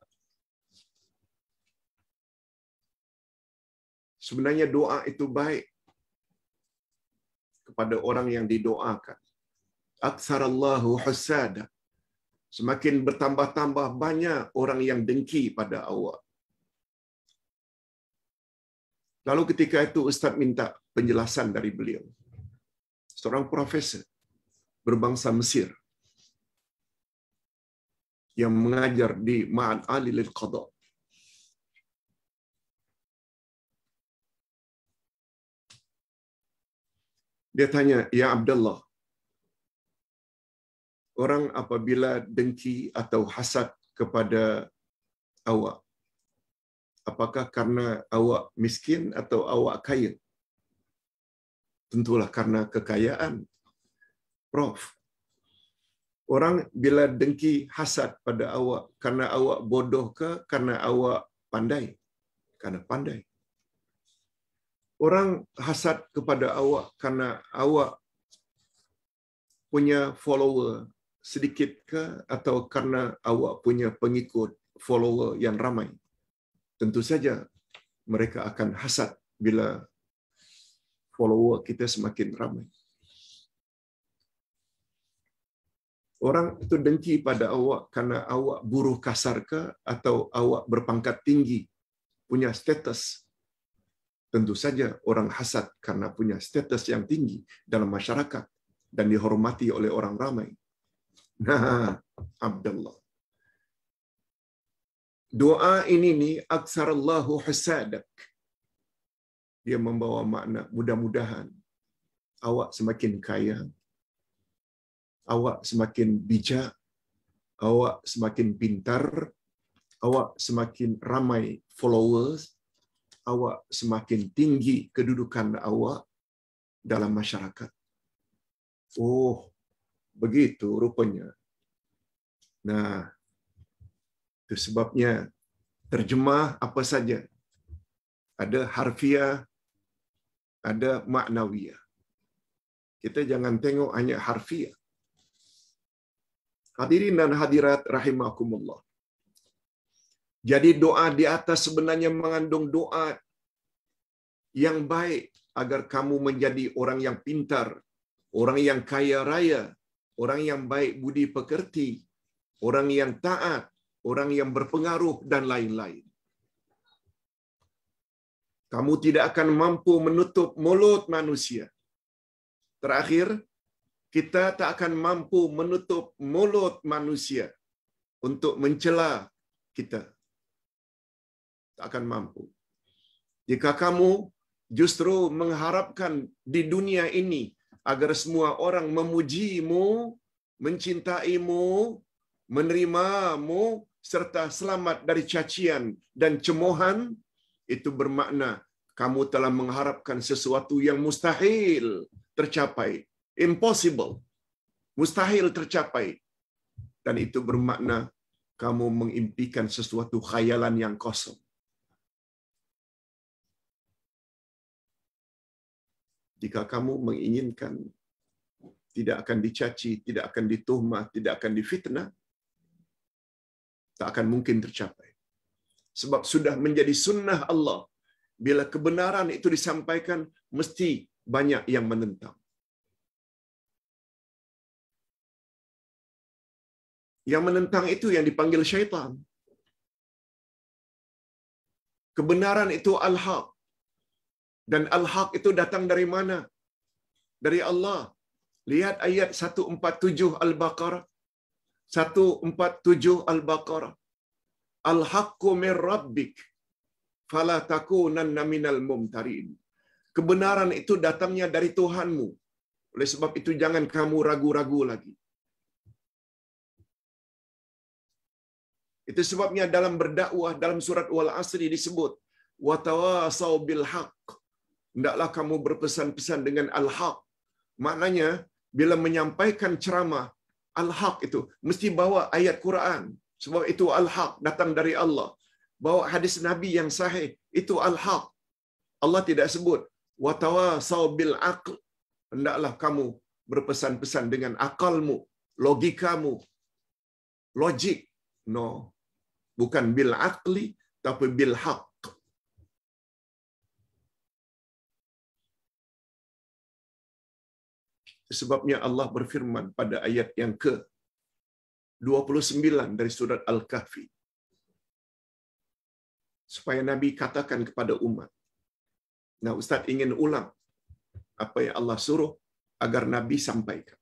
Sebenarnya doa itu baik kepada orang yang didoakan. Allahu hasada. Semakin bertambah-tambah banyak orang yang dengki pada Allah. Lalu ketika itu Ustadz minta penjelasan dari beliau. Seorang profesor berbangsa Mesir yang mengajar di Ma'an Ali lil Qadha. Dia tanya, "Ya Abdullah, orang apabila dengki atau hasad kepada awak Apakah karena awak miskin atau awak kaya? Tentulah karena kekayaan. Prof, orang bila dengki hasad pada awak karena awak bodoh ke, karena awak pandai? Karena pandai. Orang hasad kepada awak karena awak punya follower sedikit ke atau karena awak punya pengikut follower yang ramai? tentu saja mereka akan hasad bila follower kita semakin ramai. Orang itu dengki pada awak karena awak buruh kasar ke atau awak berpangkat tinggi, punya status. Tentu saja orang hasad karena punya status yang tinggi dalam masyarakat dan dihormati oleh orang ramai. Nah, Abdullah doa ini nih aksarallahu hasadak. Dia membawa makna mudah-mudahan awak semakin kaya, awak semakin bijak, awak semakin pintar, awak semakin ramai followers, awak semakin tinggi kedudukan awak dalam masyarakat. Oh, begitu rupanya. Nah, Itu sebabnya terjemah apa saja. Ada harfiah, ada maknawiah. Kita jangan tengok hanya harfiah. Hadirin dan hadirat rahimakumullah. Jadi doa di atas sebenarnya mengandung doa yang baik agar kamu menjadi orang yang pintar, orang yang kaya raya, orang yang baik budi pekerti, orang yang taat, orang yang berpengaruh dan lain-lain. Kamu tidak akan mampu menutup mulut manusia. Terakhir, kita tak akan mampu menutup mulut manusia untuk mencela kita. Tak akan mampu. Jika kamu justru mengharapkan di dunia ini agar semua orang memujimu, mencintaimu, menerimamu, serta selamat dari cacian dan cemohan itu bermakna kamu telah mengharapkan sesuatu yang mustahil tercapai, impossible, mustahil tercapai. Dan itu bermakna kamu mengimpikan sesuatu khayalan yang kosong. Jika kamu menginginkan tidak akan dicaci, tidak akan dituhma, tidak akan difitnah, tak akan mungkin tercapai. Sebab sudah menjadi sunnah Allah. Bila kebenaran itu disampaikan, mesti banyak yang menentang. Yang menentang itu yang dipanggil syaitan. Kebenaran itu al-haq. Dan al-haq itu datang dari mana? Dari Allah. Lihat ayat 147 Al-Baqarah. 147 Al-Baqarah. Al-haqqu min rabbik fala takunanna minal mumtarin. Kebenaran itu datangnya dari Tuhanmu. Oleh sebab itu jangan kamu ragu-ragu lagi. Itu sebabnya dalam berdakwah dalam surat Wal Asri disebut tawasau bil haq. Hendaklah kamu berpesan-pesan dengan al-haq. Maknanya bila menyampaikan ceramah al-haq itu mesti bawa ayat Quran sebab itu al-haq datang dari Allah bawa hadis nabi yang sahih itu al-haq Allah tidak sebut wa tawasau bil aql hendaklah kamu berpesan-pesan dengan akalmu logikamu logik no bukan bil aqli tapi bil haq sebabnya Allah berfirman pada ayat yang ke 29 dari surat Al-Kahfi supaya Nabi katakan kepada umat. Nah, Ustaz ingin ulang apa yang Allah suruh agar Nabi sampaikan.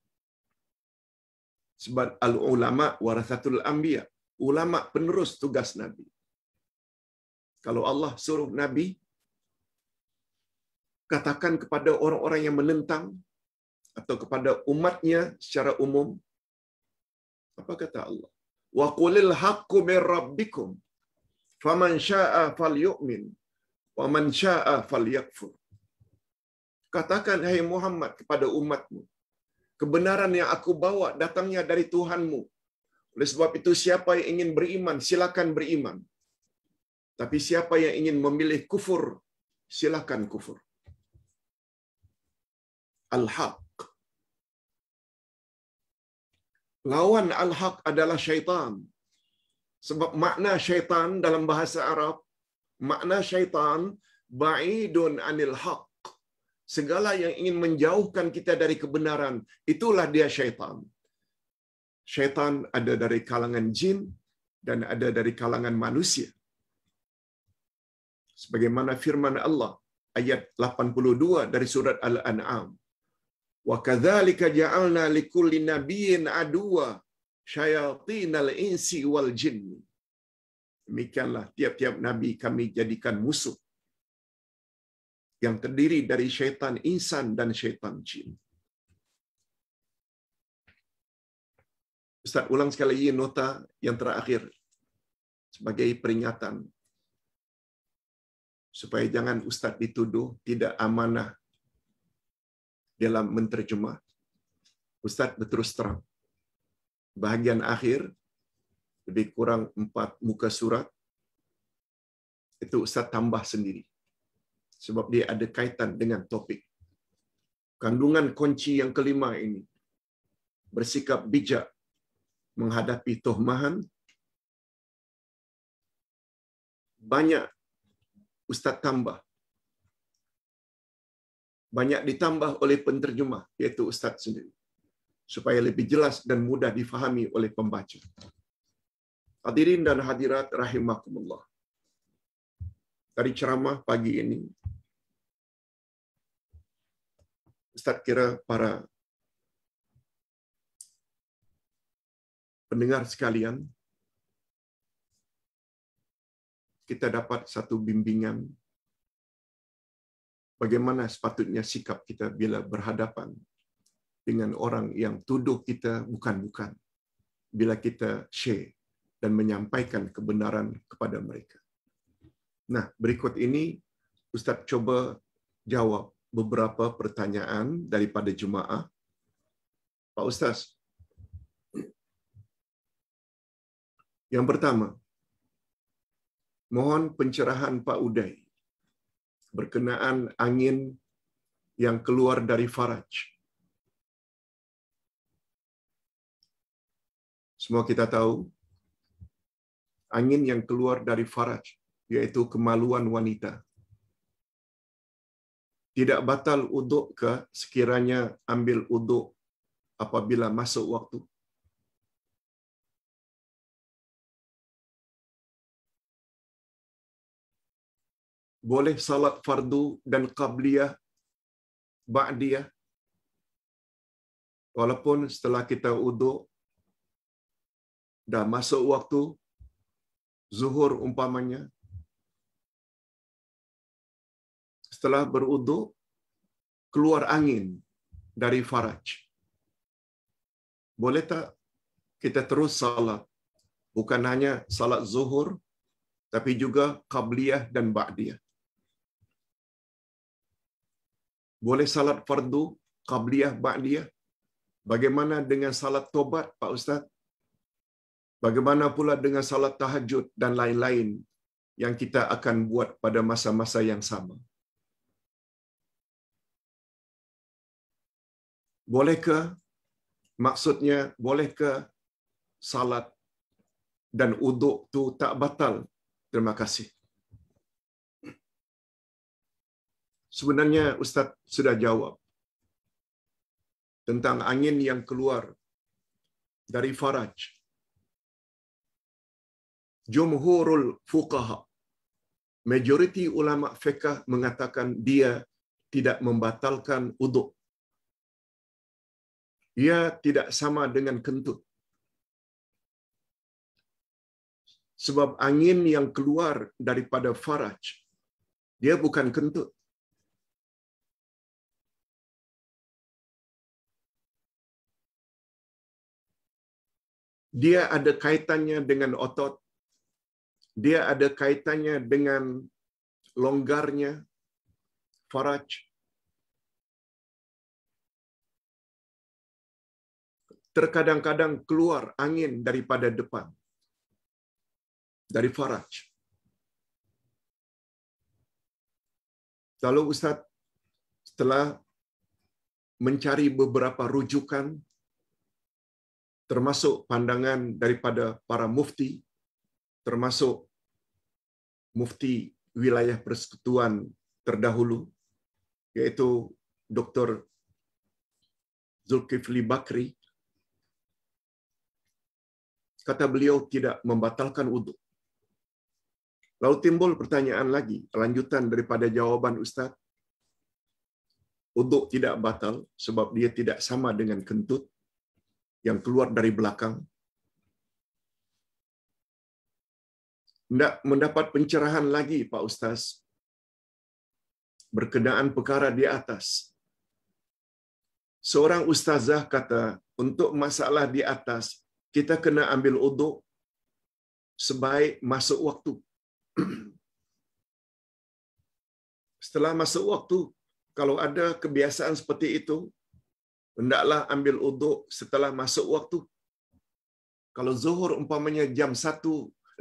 Sebab al-ulama warasatul anbiya, ulama penerus tugas Nabi. Kalau Allah suruh Nabi katakan kepada orang-orang yang menentang atau kepada umatnya secara umum? Apa kata Allah? Wa qulil haqqu mir rabbikum faman syaa'a falyu'min wa man syaa'a falyakfur. Katakan hai hey Muhammad kepada umatmu, kebenaran yang aku bawa datangnya dari Tuhanmu. Oleh sebab itu siapa yang ingin beriman silakan beriman. Tapi siapa yang ingin memilih kufur silakan kufur. Al-haq lawan al-haq adalah syaitan. Sebab makna syaitan dalam bahasa Arab, makna syaitan ba'idun anil haq. Segala yang ingin menjauhkan kita dari kebenaran, itulah dia syaitan. Syaitan ada dari kalangan jin dan ada dari kalangan manusia. Sebagaimana firman Allah ayat 82 dari surat Al-An'am. Wa kadzalika ja'alna likulli nabiyyin aduwa syayatinal insi wal jinni. Demikianlah tiap-tiap nabi kami jadikan musuh yang terdiri dari syaitan insan dan syaitan jin. Ustaz ulang sekali lagi nota yang terakhir sebagai peringatan supaya jangan Ustadz dituduh tidak amanah dalam menterjemah. Ustadz berterus terang. Bahagian akhir, lebih kurang empat muka surat, itu Ustadz tambah sendiri. Sebab dia ada kaitan dengan topik. Kandungan kunci yang kelima ini, bersikap bijak menghadapi tohmahan, banyak Ustadz tambah banyak ditambah oleh penterjemah yaitu Ustadz sendiri supaya lebih jelas dan mudah difahami oleh pembaca. Hadirin dan hadirat rahimakumullah. Dari ceramah pagi ini Ustadz kira para pendengar sekalian kita dapat satu bimbingan bagaimana sepatutnya sikap kita bila berhadapan dengan orang yang tuduh kita bukan-bukan bila kita share dan menyampaikan kebenaran kepada mereka. Nah, berikut ini Ustaz coba jawab beberapa pertanyaan daripada jemaah. Pak Ustaz, yang pertama, mohon pencerahan Pak Uday berkenaan angin yang keluar dari faraj. Semua kita tahu angin yang keluar dari faraj yaitu kemaluan wanita. Tidak batal uduk ke sekiranya ambil uduk apabila masuk waktu boleh salat fardu dan qabliyah, ba'diyah. Walaupun setelah kita wudu dah masuk waktu, zuhur umpamanya, setelah berwudu keluar angin dari faraj. Boleh tak kita terus salat? Bukan hanya salat zuhur, tapi juga qabliyah dan ba'diyah. boleh salat fardu qabliyah ba'diyah bagaimana dengan salat tobat Pak Ustaz bagaimana pula dengan salat tahajud dan lain-lain yang kita akan buat pada masa-masa yang sama bolehkah maksudnya bolehkah salat dan uduk tu tak batal terima kasih Sebenarnya Ustadz sudah jawab tentang angin yang keluar dari faraj. Jumhurul fuqaha, majoriti ulama fikah mengatakan dia tidak membatalkan uduk. Ia tidak sama dengan kentut. Sebab angin yang keluar daripada faraj, dia bukan kentut. dia ada kaitannya dengan otot, dia ada kaitannya dengan longgarnya faraj. Terkadang-kadang keluar angin daripada depan, dari faraj. Lalu Ustadz setelah mencari beberapa rujukan termasuk pandangan daripada para mufti, termasuk mufti wilayah persekutuan terdahulu, yaitu Dr. Zulkifli Bakri. Kata beliau tidak membatalkan wudhu. Lalu timbul pertanyaan lagi, lanjutan daripada jawaban Ustadz. Wudhu tidak batal sebab dia tidak sama dengan kentut yang keluar dari belakang. Tidak mendapat pencerahan lagi, Pak Ustaz. Berkenaan perkara di atas. Seorang ustazah kata, untuk masalah di atas, kita kena ambil uduk sebaik masuk waktu. Setelah masuk waktu, kalau ada kebiasaan seperti itu, hendaklah ambil uduk setelah masuk waktu. Kalau zuhur umpamanya jam 1,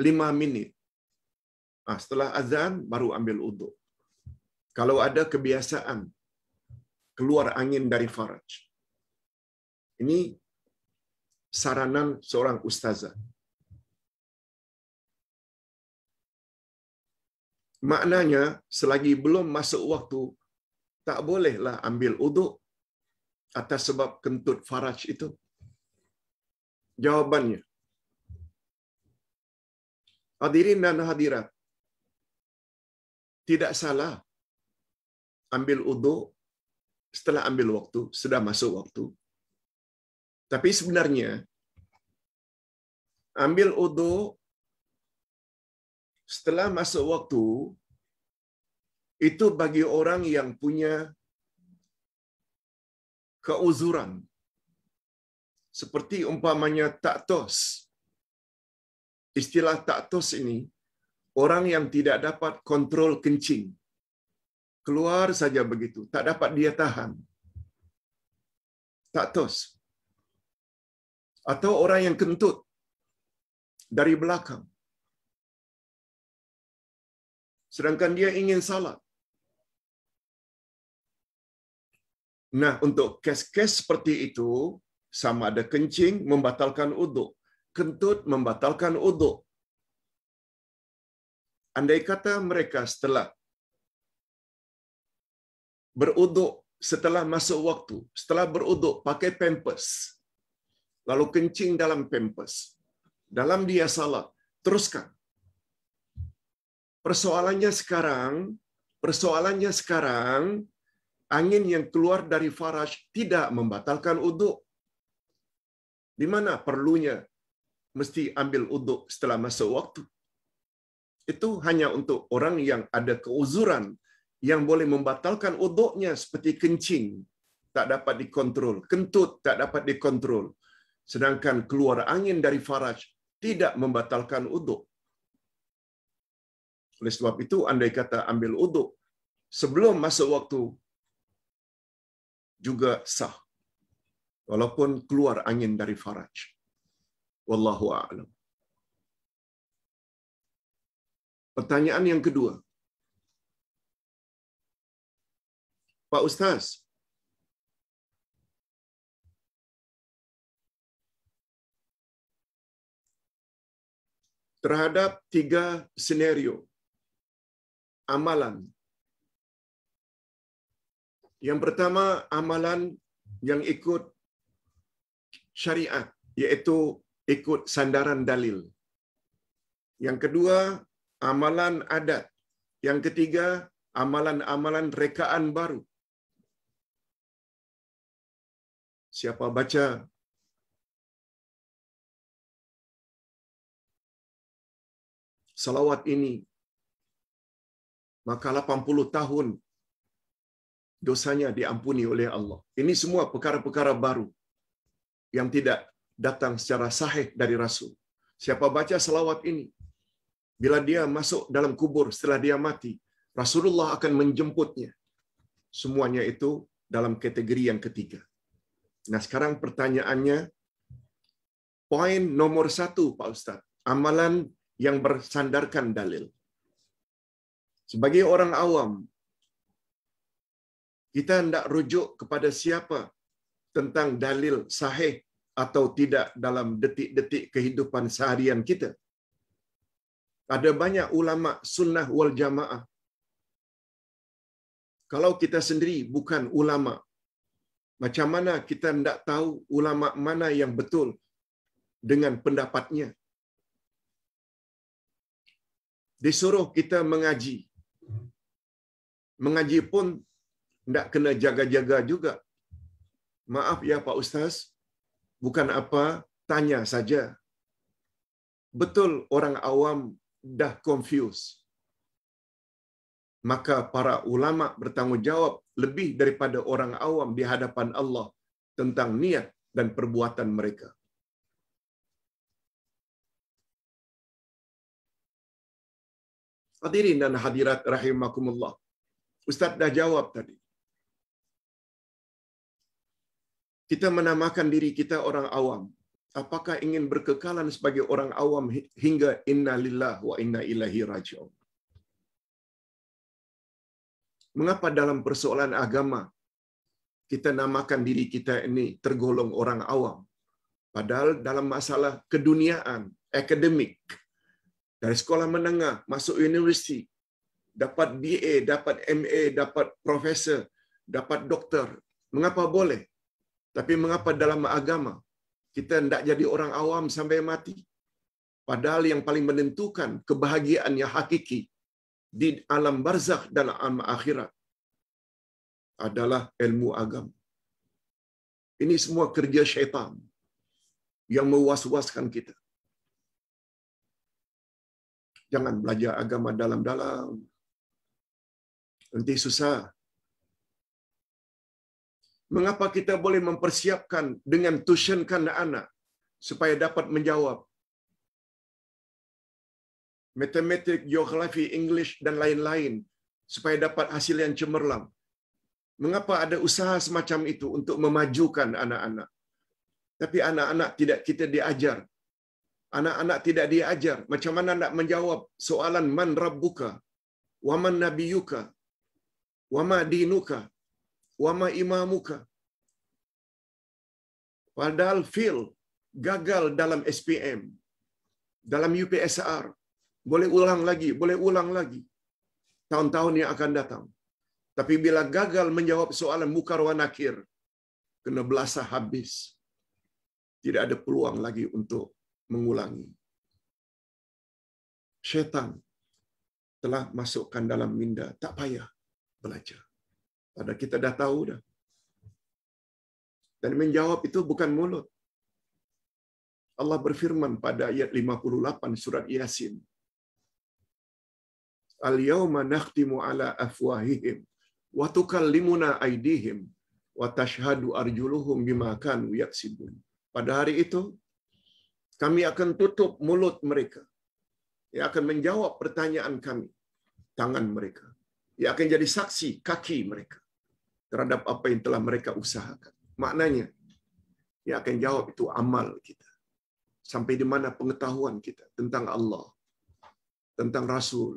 5 minit. Nah, setelah azan baru ambil uduk. Kalau ada kebiasaan keluar angin dari faraj. Ini saranan seorang ustazah. Maknanya selagi belum masuk waktu tak bolehlah ambil uduk atas sebab kentut Faraj itu? Jawabannya, hadirin dan hadirat, tidak salah ambil uduk setelah ambil waktu, sudah masuk waktu. Tapi sebenarnya, ambil uduk setelah masuk waktu, itu bagi orang yang punya keuzuran. Seperti umpamanya taktos. Istilah taktos ini, orang yang tidak dapat kontrol kencing. Keluar saja begitu, tak dapat dia tahan. Taktos. Atau orang yang kentut dari belakang. Sedangkan dia ingin salat Nah, untuk kes-kes seperti itu, sama ada kencing membatalkan uduk, kentut membatalkan uduk. Andai kata mereka setelah beruduk setelah masuk waktu, setelah beruduk pakai pempes, lalu kencing dalam pempes, dalam dia salah, teruskan. Persoalannya sekarang, persoalannya sekarang angin yang keluar dari faraj tidak membatalkan uduk. Di mana perlunya mesti ambil uduk setelah masa waktu. Itu hanya untuk orang yang ada keuzuran yang boleh membatalkan uduknya seperti kencing tak dapat dikontrol, kentut tak dapat dikontrol. Sedangkan keluar angin dari faraj tidak membatalkan uduk. Oleh sebab itu, andai kata ambil uduk sebelum masa waktu juga sah. Walaupun keluar angin dari faraj. Wallahu a'lam. Pertanyaan yang kedua. Pak Ustaz, terhadap tiga senario amalan yang pertama amalan yang ikut syariat yaitu ikut sandaran dalil. Yang kedua amalan adat. Yang ketiga amalan-amalan rekaan baru. Siapa baca salawat ini maka 80 tahun dosanya diampuni oleh Allah. Ini semua perkara-perkara baru yang tidak datang secara sahih dari Rasul. Siapa baca selawat ini, bila dia masuk dalam kubur setelah dia mati, Rasulullah akan menjemputnya. Semuanya itu dalam kategori yang ketiga. Nah sekarang pertanyaannya, poin nomor satu Pak Ustaz, amalan yang bersandarkan dalil. Sebagai orang awam, kita hendak rujuk kepada siapa tentang dalil sahih atau tidak dalam detik-detik kehidupan seharian kita. Ada banyak ulama sunnah wal jamaah. Kalau kita sendiri bukan ulama, macam mana kita hendak tahu ulama mana yang betul dengan pendapatnya? Disuruh kita mengaji. Mengaji pun tidak kena jaga-jaga juga. Maaf ya Pak Ustaz, bukan apa, tanya saja. Betul orang awam dah confused. Maka para ulama bertanggungjawab lebih daripada orang awam di hadapan Allah tentang niat dan perbuatan mereka. Hadirin dan hadirat rahimakumullah. Ustaz dah jawab tadi. Kita menamakan diri kita orang awam. Apakah ingin berkekalan sebagai orang awam hingga inna lillah wa inna ilahi raji'un? Mengapa dalam persoalan agama kita namakan diri kita ini tergolong orang awam? Padahal dalam masalah keduniaan, akademik, dari sekolah menengah, masuk universiti, dapat BA, dapat MA, dapat profesor, dapat doktor. Mengapa boleh? Tapi mengapa dalam agama kita tidak jadi orang awam sampai mati? Padahal yang paling menentukan kebahagiaannya hakiki di alam barzakh dan alam akhirat adalah ilmu agama. Ini semua kerja syaitan yang mewas-waskan kita. Jangan belajar agama dalam-dalam. Nanti susah. Mengapa kita boleh mempersiapkan dengan tuitionkan anak supaya dapat menjawab matematik, geografi, English dan lain-lain supaya dapat hasil yang cemerlang. Mengapa ada usaha semacam itu untuk memajukan anak-anak? Tapi anak-anak tidak kita diajar. Anak-anak tidak diajar macam mana nak menjawab soalan man rabbuka, waman nabiyuka, wama dinuka, wama imamuka. Padahal Phil gagal dalam SPM, dalam UPSR. Boleh ulang lagi, boleh ulang lagi. Tahun-tahun yang akan datang. Tapi bila gagal menjawab soalan mukar wa nakir, kena belasah habis. Tidak ada peluang lagi untuk mengulangi. Setan telah masukkan dalam minda, tak payah belajar. Karena kita dah tahu dah. Dan menjawab itu bukan mulut. Allah berfirman pada ayat 58 surat Yasin. Al-yawma nakhtimu ala afwahihim wa tukallimuna aydihim wa tashhadu arjuluhum bima kanu yaksibun. Pada hari itu kami akan tutup mulut mereka. Ia akan menjawab pertanyaan kami. Tangan mereka. Ia akan jadi saksi kaki mereka. terhadap apa yang telah mereka usahakan. Maknanya, yang akan jawab itu amal kita. Sampai di mana pengetahuan kita tentang Allah, tentang Rasul,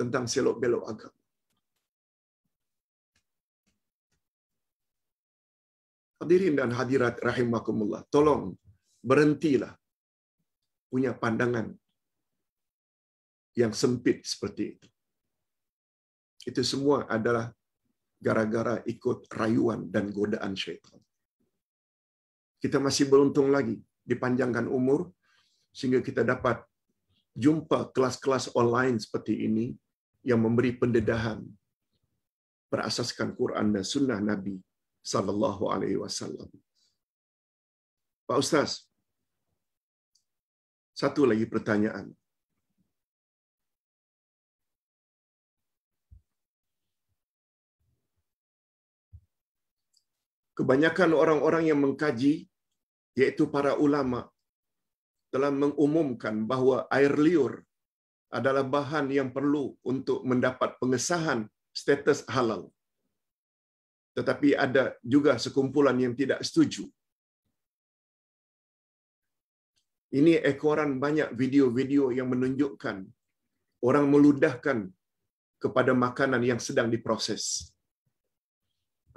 tentang selok-belok agama. Hadirin dan hadirat rahimakumullah, tolong berhentilah punya pandangan yang sempit seperti itu. Itu semua adalah gara-gara ikut rayuan dan godaan syaitan. Kita masih beruntung lagi dipanjangkan umur sehingga kita dapat jumpa kelas-kelas online seperti ini yang memberi pendedahan berasaskan Quran dan Sunnah Nabi Sallallahu Alaihi Wasallam. Pak Ustaz, satu lagi pertanyaan. kebanyakan orang-orang yang mengkaji, yaitu para ulama, telah mengumumkan bahwa air liur adalah bahan yang perlu untuk mendapat pengesahan status halal. Tetapi ada juga sekumpulan yang tidak setuju. Ini ekoran banyak video-video yang menunjukkan orang meludahkan kepada makanan yang sedang diproses.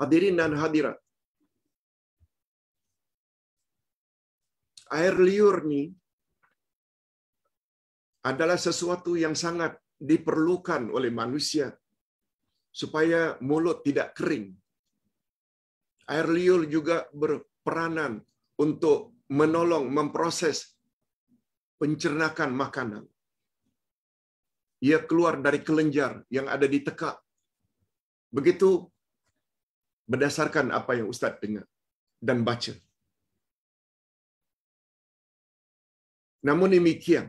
Hadirin dan hadirat, air liur nih adalah sesuatu yang sangat diperlukan oleh manusia supaya mulut tidak kering. Air liur juga berperanan untuk menolong memproses pencernakan makanan. Ia keluar dari kelenjar yang ada di tekak. Begitu berdasarkan apa yang Ustadz dengar dan baca. Namun demikian,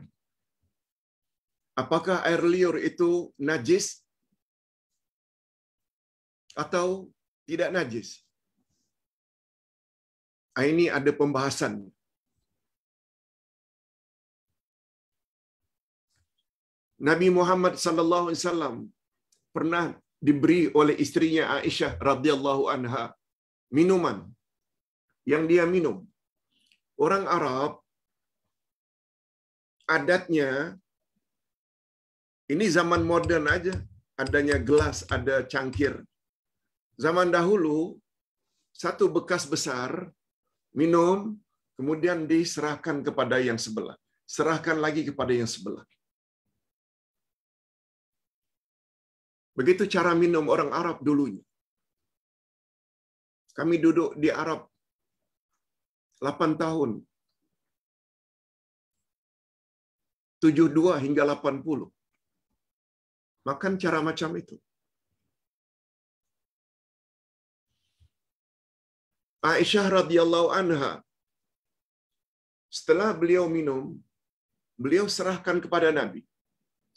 apakah air liur itu najis atau tidak najis? Ah, ini ada pembahasan. Nabi Muhammad sallallahu alaihi wasallam pernah diberi oleh istrinya Aisyah radhiyallahu anha minuman yang dia minum. Orang Arab adatnya ini zaman modern aja, adanya gelas, ada cangkir. Zaman dahulu satu bekas besar minum kemudian diserahkan kepada yang sebelah, serahkan lagi kepada yang sebelah. Begitu cara minum orang Arab dulunya. Kami duduk di Arab 8 tahun 72 hingga 80. Makan cara macam itu. Aisyah radhiyallahu anha setelah beliau minum, beliau serahkan kepada Nabi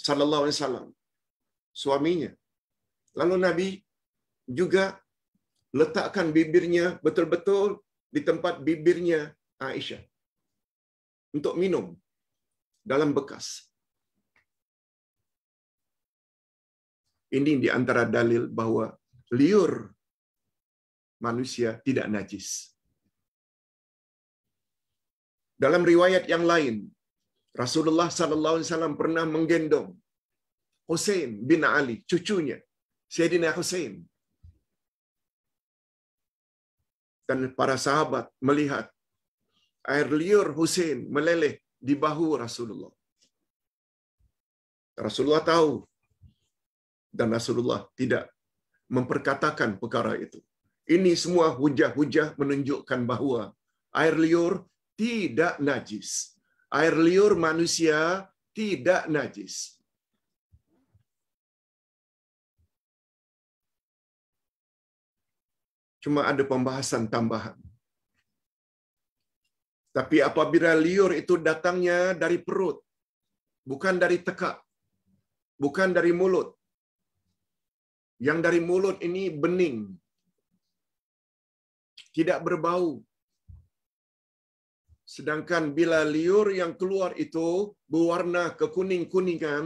sallallahu alaihi wasallam suaminya. Lalu Nabi juga letakkan bibirnya betul-betul di tempat bibirnya Aisyah untuk minum dalam bekas. Ini di antara dalil bahwa liur manusia tidak najis. Dalam riwayat yang lain, Rasulullah saw pernah menggendong Hussein bin Ali, cucunya Sayyidina Hussein. Dan para sahabat melihat air liur Hussein meleleh di bahu Rasulullah. Rasulullah tahu dan Rasulullah tidak memperkatakan perkara itu. Ini semua hujah-hujah menunjukkan bahwa air liur tidak najis. Air liur manusia tidak najis. Cuma ada pembahasan tambahan. Tapi apabila liur itu datangnya dari perut, bukan dari tekak, bukan dari mulut. Yang dari mulut ini bening, tidak berbau. Sedangkan bila liur yang keluar itu berwarna kekuning-kuningan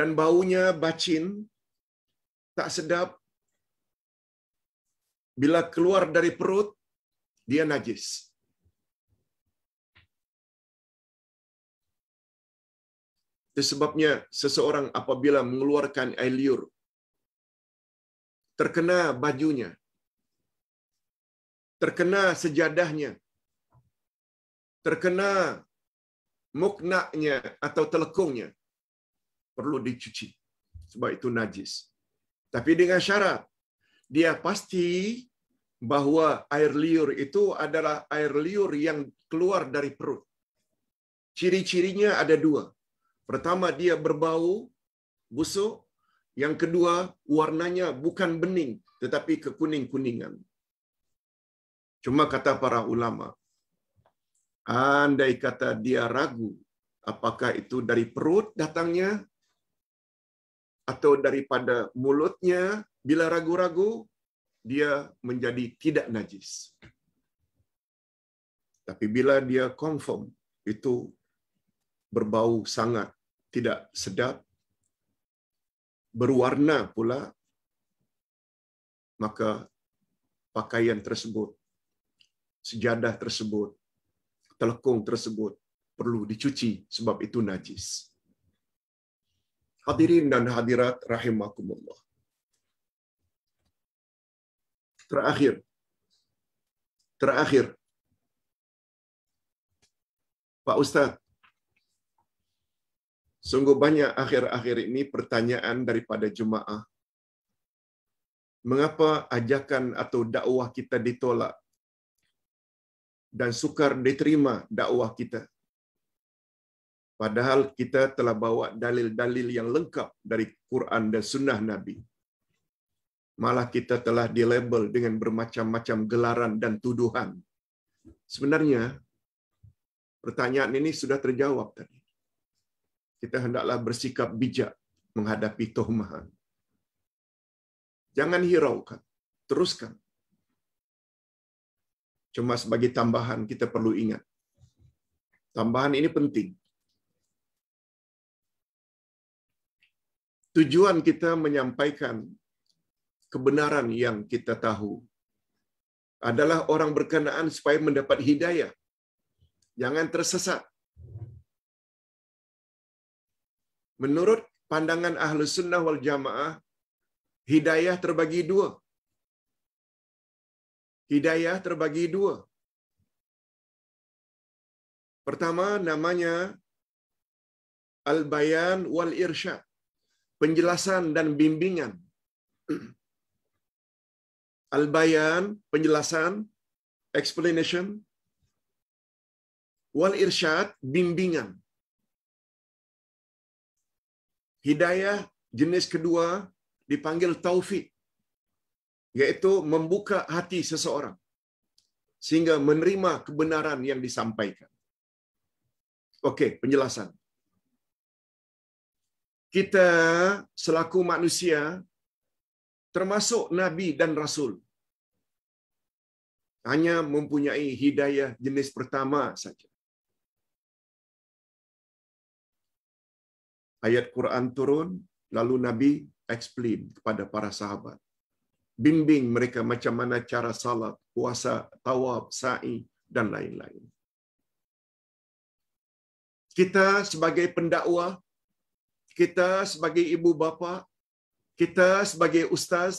dan baunya bacin, tak sedap. Bila keluar dari perut, dia najis. sebabnya seseorang apabila mengeluarkan air liur, terkena bajunya, terkena sejadahnya, terkena muknaknya atau telekungnya, perlu dicuci. Sebab itu najis. Tapi dengan syarat, dia pasti bahwa air liur itu adalah air liur yang keluar dari perut. Ciri-cirinya ada dua. Pertama, dia berbau busuk. Yang kedua, warnanya bukan bening, tetapi kekuning-kuningan. Cuma kata para ulama, andai kata dia ragu apakah itu dari perut datangnya atau daripada mulutnya, bila ragu-ragu, dia menjadi tidak najis. Tapi bila dia confirm itu berbau sangat tidak sedap, berwarna pula, maka pakaian tersebut, sejadah tersebut, telekung tersebut perlu dicuci sebab itu najis. Hadirin dan hadirat rahimakumullah. Terakhir. Terakhir. Pak Ustaz, sungguh banyak akhir-akhir ini pertanyaan daripada jemaah. Mengapa ajakan atau dakwah kita ditolak dan sukar diterima dakwah kita? Padahal kita telah bawa dalil-dalil yang lengkap dari Quran dan Sunnah Nabi. malah kita telah dilabel dengan bermacam-macam gelaran dan tuduhan. Sebenarnya pertanyaan ini sudah terjawab tadi. Kita hendaklah bersikap bijak menghadapi tohmahan. Jangan hiraukan, teruskan. Cuma sebagai tambahan kita perlu ingat. Tambahan ini penting. Tujuan kita menyampaikan kebenaran yang kita tahu adalah orang berkenaan supaya mendapat hidayah. Jangan tersesat. Menurut pandangan ahlus sunnah wal jamaah, hidayah terbagi dua. Hidayah terbagi dua. Pertama namanya al-bayan wal irsyad. Penjelasan dan bimbingan Albayan penjelasan, explanation. Wal irsyad, bimbingan. Hidayah jenis kedua dipanggil taufik, yaitu membuka hati seseorang sehingga menerima kebenaran yang disampaikan. Okey, penjelasan. Kita selaku manusia termasuk nabi dan rasul hanya mempunyai hidayah jenis pertama saja. Ayat Quran turun, lalu Nabi explain kepada para sahabat. Bimbing mereka macam mana cara salat, puasa, tawab, sa'i, dan lain-lain. Kita sebagai pendakwa, kita sebagai ibu bapa, kita sebagai ustaz,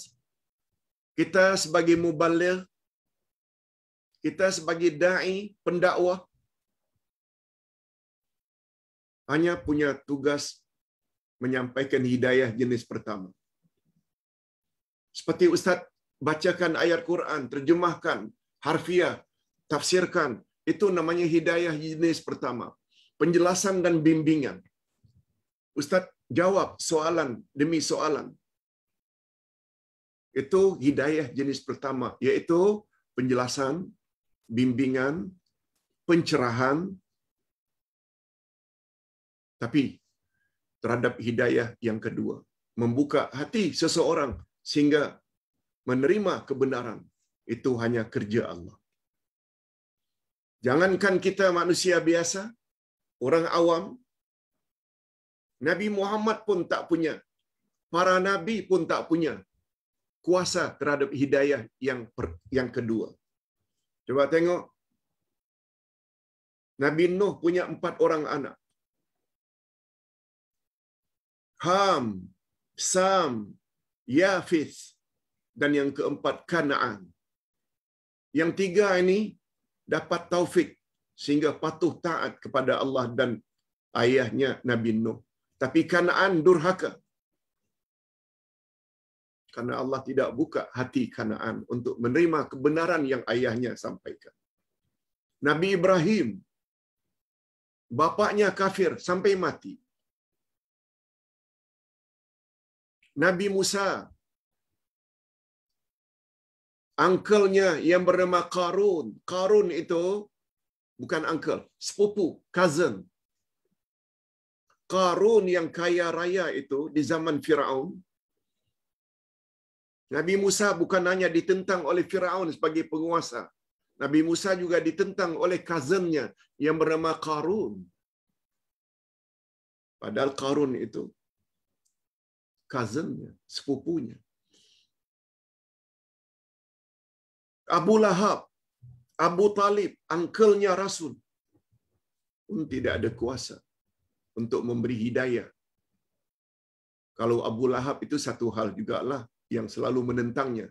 kita sebagai mubaligh, Kita sebagai dai, pendakwah hanya punya tugas menyampaikan hidayah jenis pertama. Seperti Ustaz bacakan ayat Quran, terjemahkan, harfiah, tafsirkan, itu namanya hidayah jenis pertama. Penjelasan dan bimbingan. Ustaz jawab soalan demi soalan. Itu hidayah jenis pertama, yaitu penjelasan bimbingan, pencerahan, tapi terhadap hidayah yang kedua. Membuka hati seseorang sehingga menerima kebenaran. Itu hanya kerja Allah. Jangankan kita manusia biasa, orang awam, Nabi Muhammad pun tak punya, para nabi pun tak punya kuasa terhadap hidayah yang yang kedua. Cuba tengok. Nabi Nuh punya empat orang anak. Ham, Sam, Yafith dan yang keempat Kanaan. Yang tiga ini dapat taufik sehingga patuh taat kepada Allah dan ayahnya Nabi Nuh. Tapi Kanaan durhaka. karena Allah tidak buka hati Kanaan untuk menerima kebenaran yang ayahnya sampaikan. Nabi Ibrahim, bapaknya kafir sampai mati. Nabi Musa, angkelnya yang bernama Karun. Karun itu bukan angkel, sepupu, cousin. Karun yang kaya raya itu di zaman Firaun Nabi Musa bukan hanya ditentang oleh Firaun sebagai penguasa. Nabi Musa juga ditentang oleh cousinnya yang bernama Karun. Padahal Karun itu cousinnya, sepupunya. Abu Lahab, Abu Talib, angkelnya Rasul pun tidak ada kuasa untuk memberi hidayah. Kalau Abu Lahab itu satu hal juga lah yang selalu menentangnya.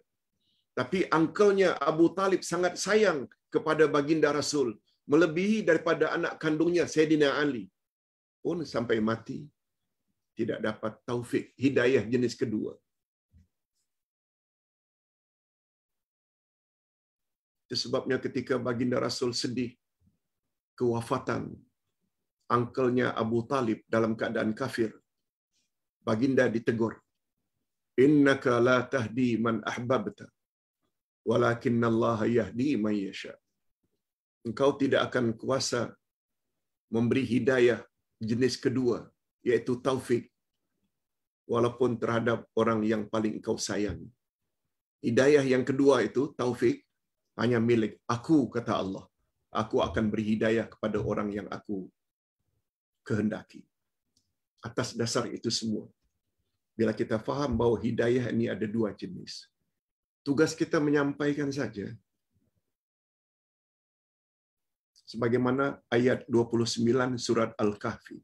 Tapi angkelnya Abu Talib sangat sayang kepada baginda Rasul, melebihi daripada anak kandungnya Sayyidina Ali. Pun sampai mati, tidak dapat taufik, hidayah jenis kedua. sebabnya ketika baginda Rasul sedih, kewafatan, angkelnya Abu Talib dalam keadaan kafir, baginda ditegur. innaka la tahdi man ahbabta walakin Allah yahdi man yasha engkau tidak akan kuasa memberi hidayah jenis kedua yaitu taufik walaupun terhadap orang yang paling engkau sayang hidayah yang kedua itu taufik hanya milik aku kata Allah aku akan beri hidayah kepada orang yang aku kehendaki atas dasar itu semua bila kita faham bahwa hidayah ini ada dua jenis. Tugas kita menyampaikan saja. Sebagaimana ayat 29 surat Al-Kahfi.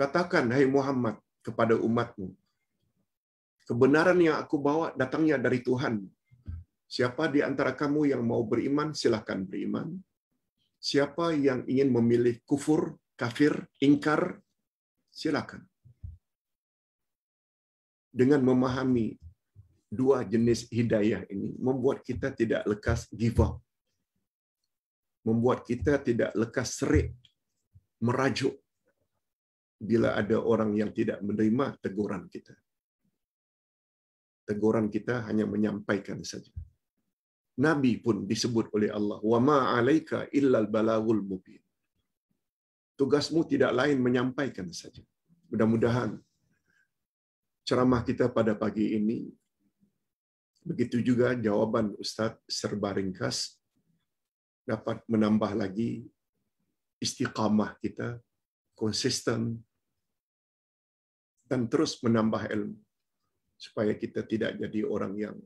Katakan, hai hey Muhammad, kepada umatmu, kebenaran yang aku bawa datangnya dari Tuhan. Siapa di antara kamu yang mau beriman, silahkan beriman. Siapa yang ingin memilih kufur, kafir, ingkar, silakan dengan memahami dua jenis hidayah ini membuat kita tidak lekas give up. Membuat kita tidak lekas serik, merajuk bila ada orang yang tidak menerima teguran kita. Teguran kita hanya menyampaikan saja. Nabi pun disebut oleh Allah, "Wa ma 'alaika illal balagul mubin." Tugasmu tidak lain menyampaikan saja. Mudah-mudahan ceramah kita pada pagi ini. Begitu juga jawaban Ustadz serba ringkas dapat menambah lagi istiqamah kita, konsisten, dan terus menambah ilmu. Supaya kita tidak jadi orang yang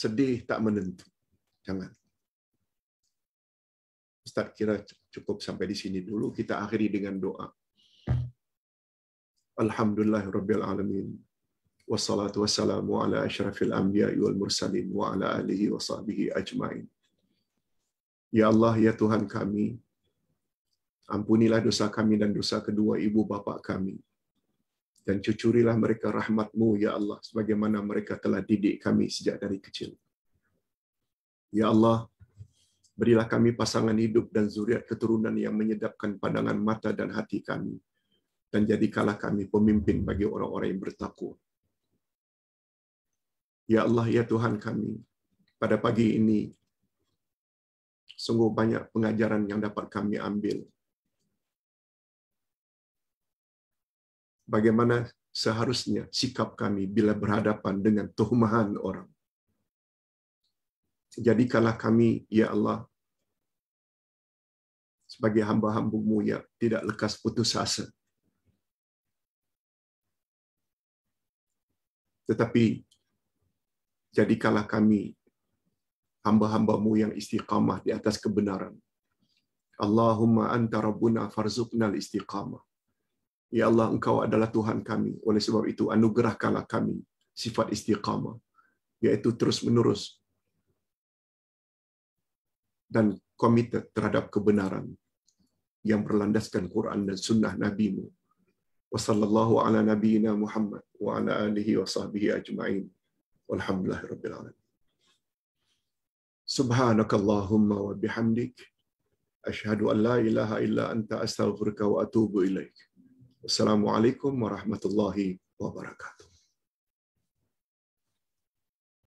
sedih, tak menentu. Jangan. Ustaz kira cukup sampai di sini dulu. Kita akhiri dengan doa. Alhamdulillah Rabbil Alamin wassalatu wassalamu ala asyrafil anbiya wal mursalin wa ala alihi wa sahbihi ajmain. Ya Allah, ya Tuhan kami, ampunilah dosa kami dan dosa kedua ibu bapa kami. Dan cucurilah mereka rahmatmu, ya Allah, sebagaimana mereka telah didik kami sejak dari kecil. Ya Allah, berilah kami pasangan hidup dan zuriat keturunan yang menyedapkan pandangan mata dan hati kami. Dan jadikanlah kami pemimpin bagi orang-orang yang bertakwa Ya Allah, ya Tuhan kami, pada pagi ini sungguh banyak pengajaran yang dapat kami ambil. Bagaimana seharusnya sikap kami bila berhadapan dengan tuhumahan orang. Jadikanlah kami, ya Allah, sebagai hamba-hambamu yang tidak lekas putus asa. Tetapi jadikanlah kami hamba-hambamu yang istiqamah di atas kebenaran. Allahumma anta rabbuna farzuqnal istiqamah. Ya Allah, Engkau adalah Tuhan kami. Oleh sebab itu, anugerahkanlah kami sifat istiqamah, yaitu terus-menerus dan komited terhadap kebenaran yang berlandaskan Quran dan sunnah Nabi-Mu. Wassallallahu ala nabiyina Muhammad wa ala alihi wa sahbihi Walhamdulillahirabbil alamin. Subhanakallahumma wa bihamdik asyhadu an la ilaha illa anta astaghfiruka wa atubu ilaik. Wassalamualaikum warahmatullahi wabarakatuh.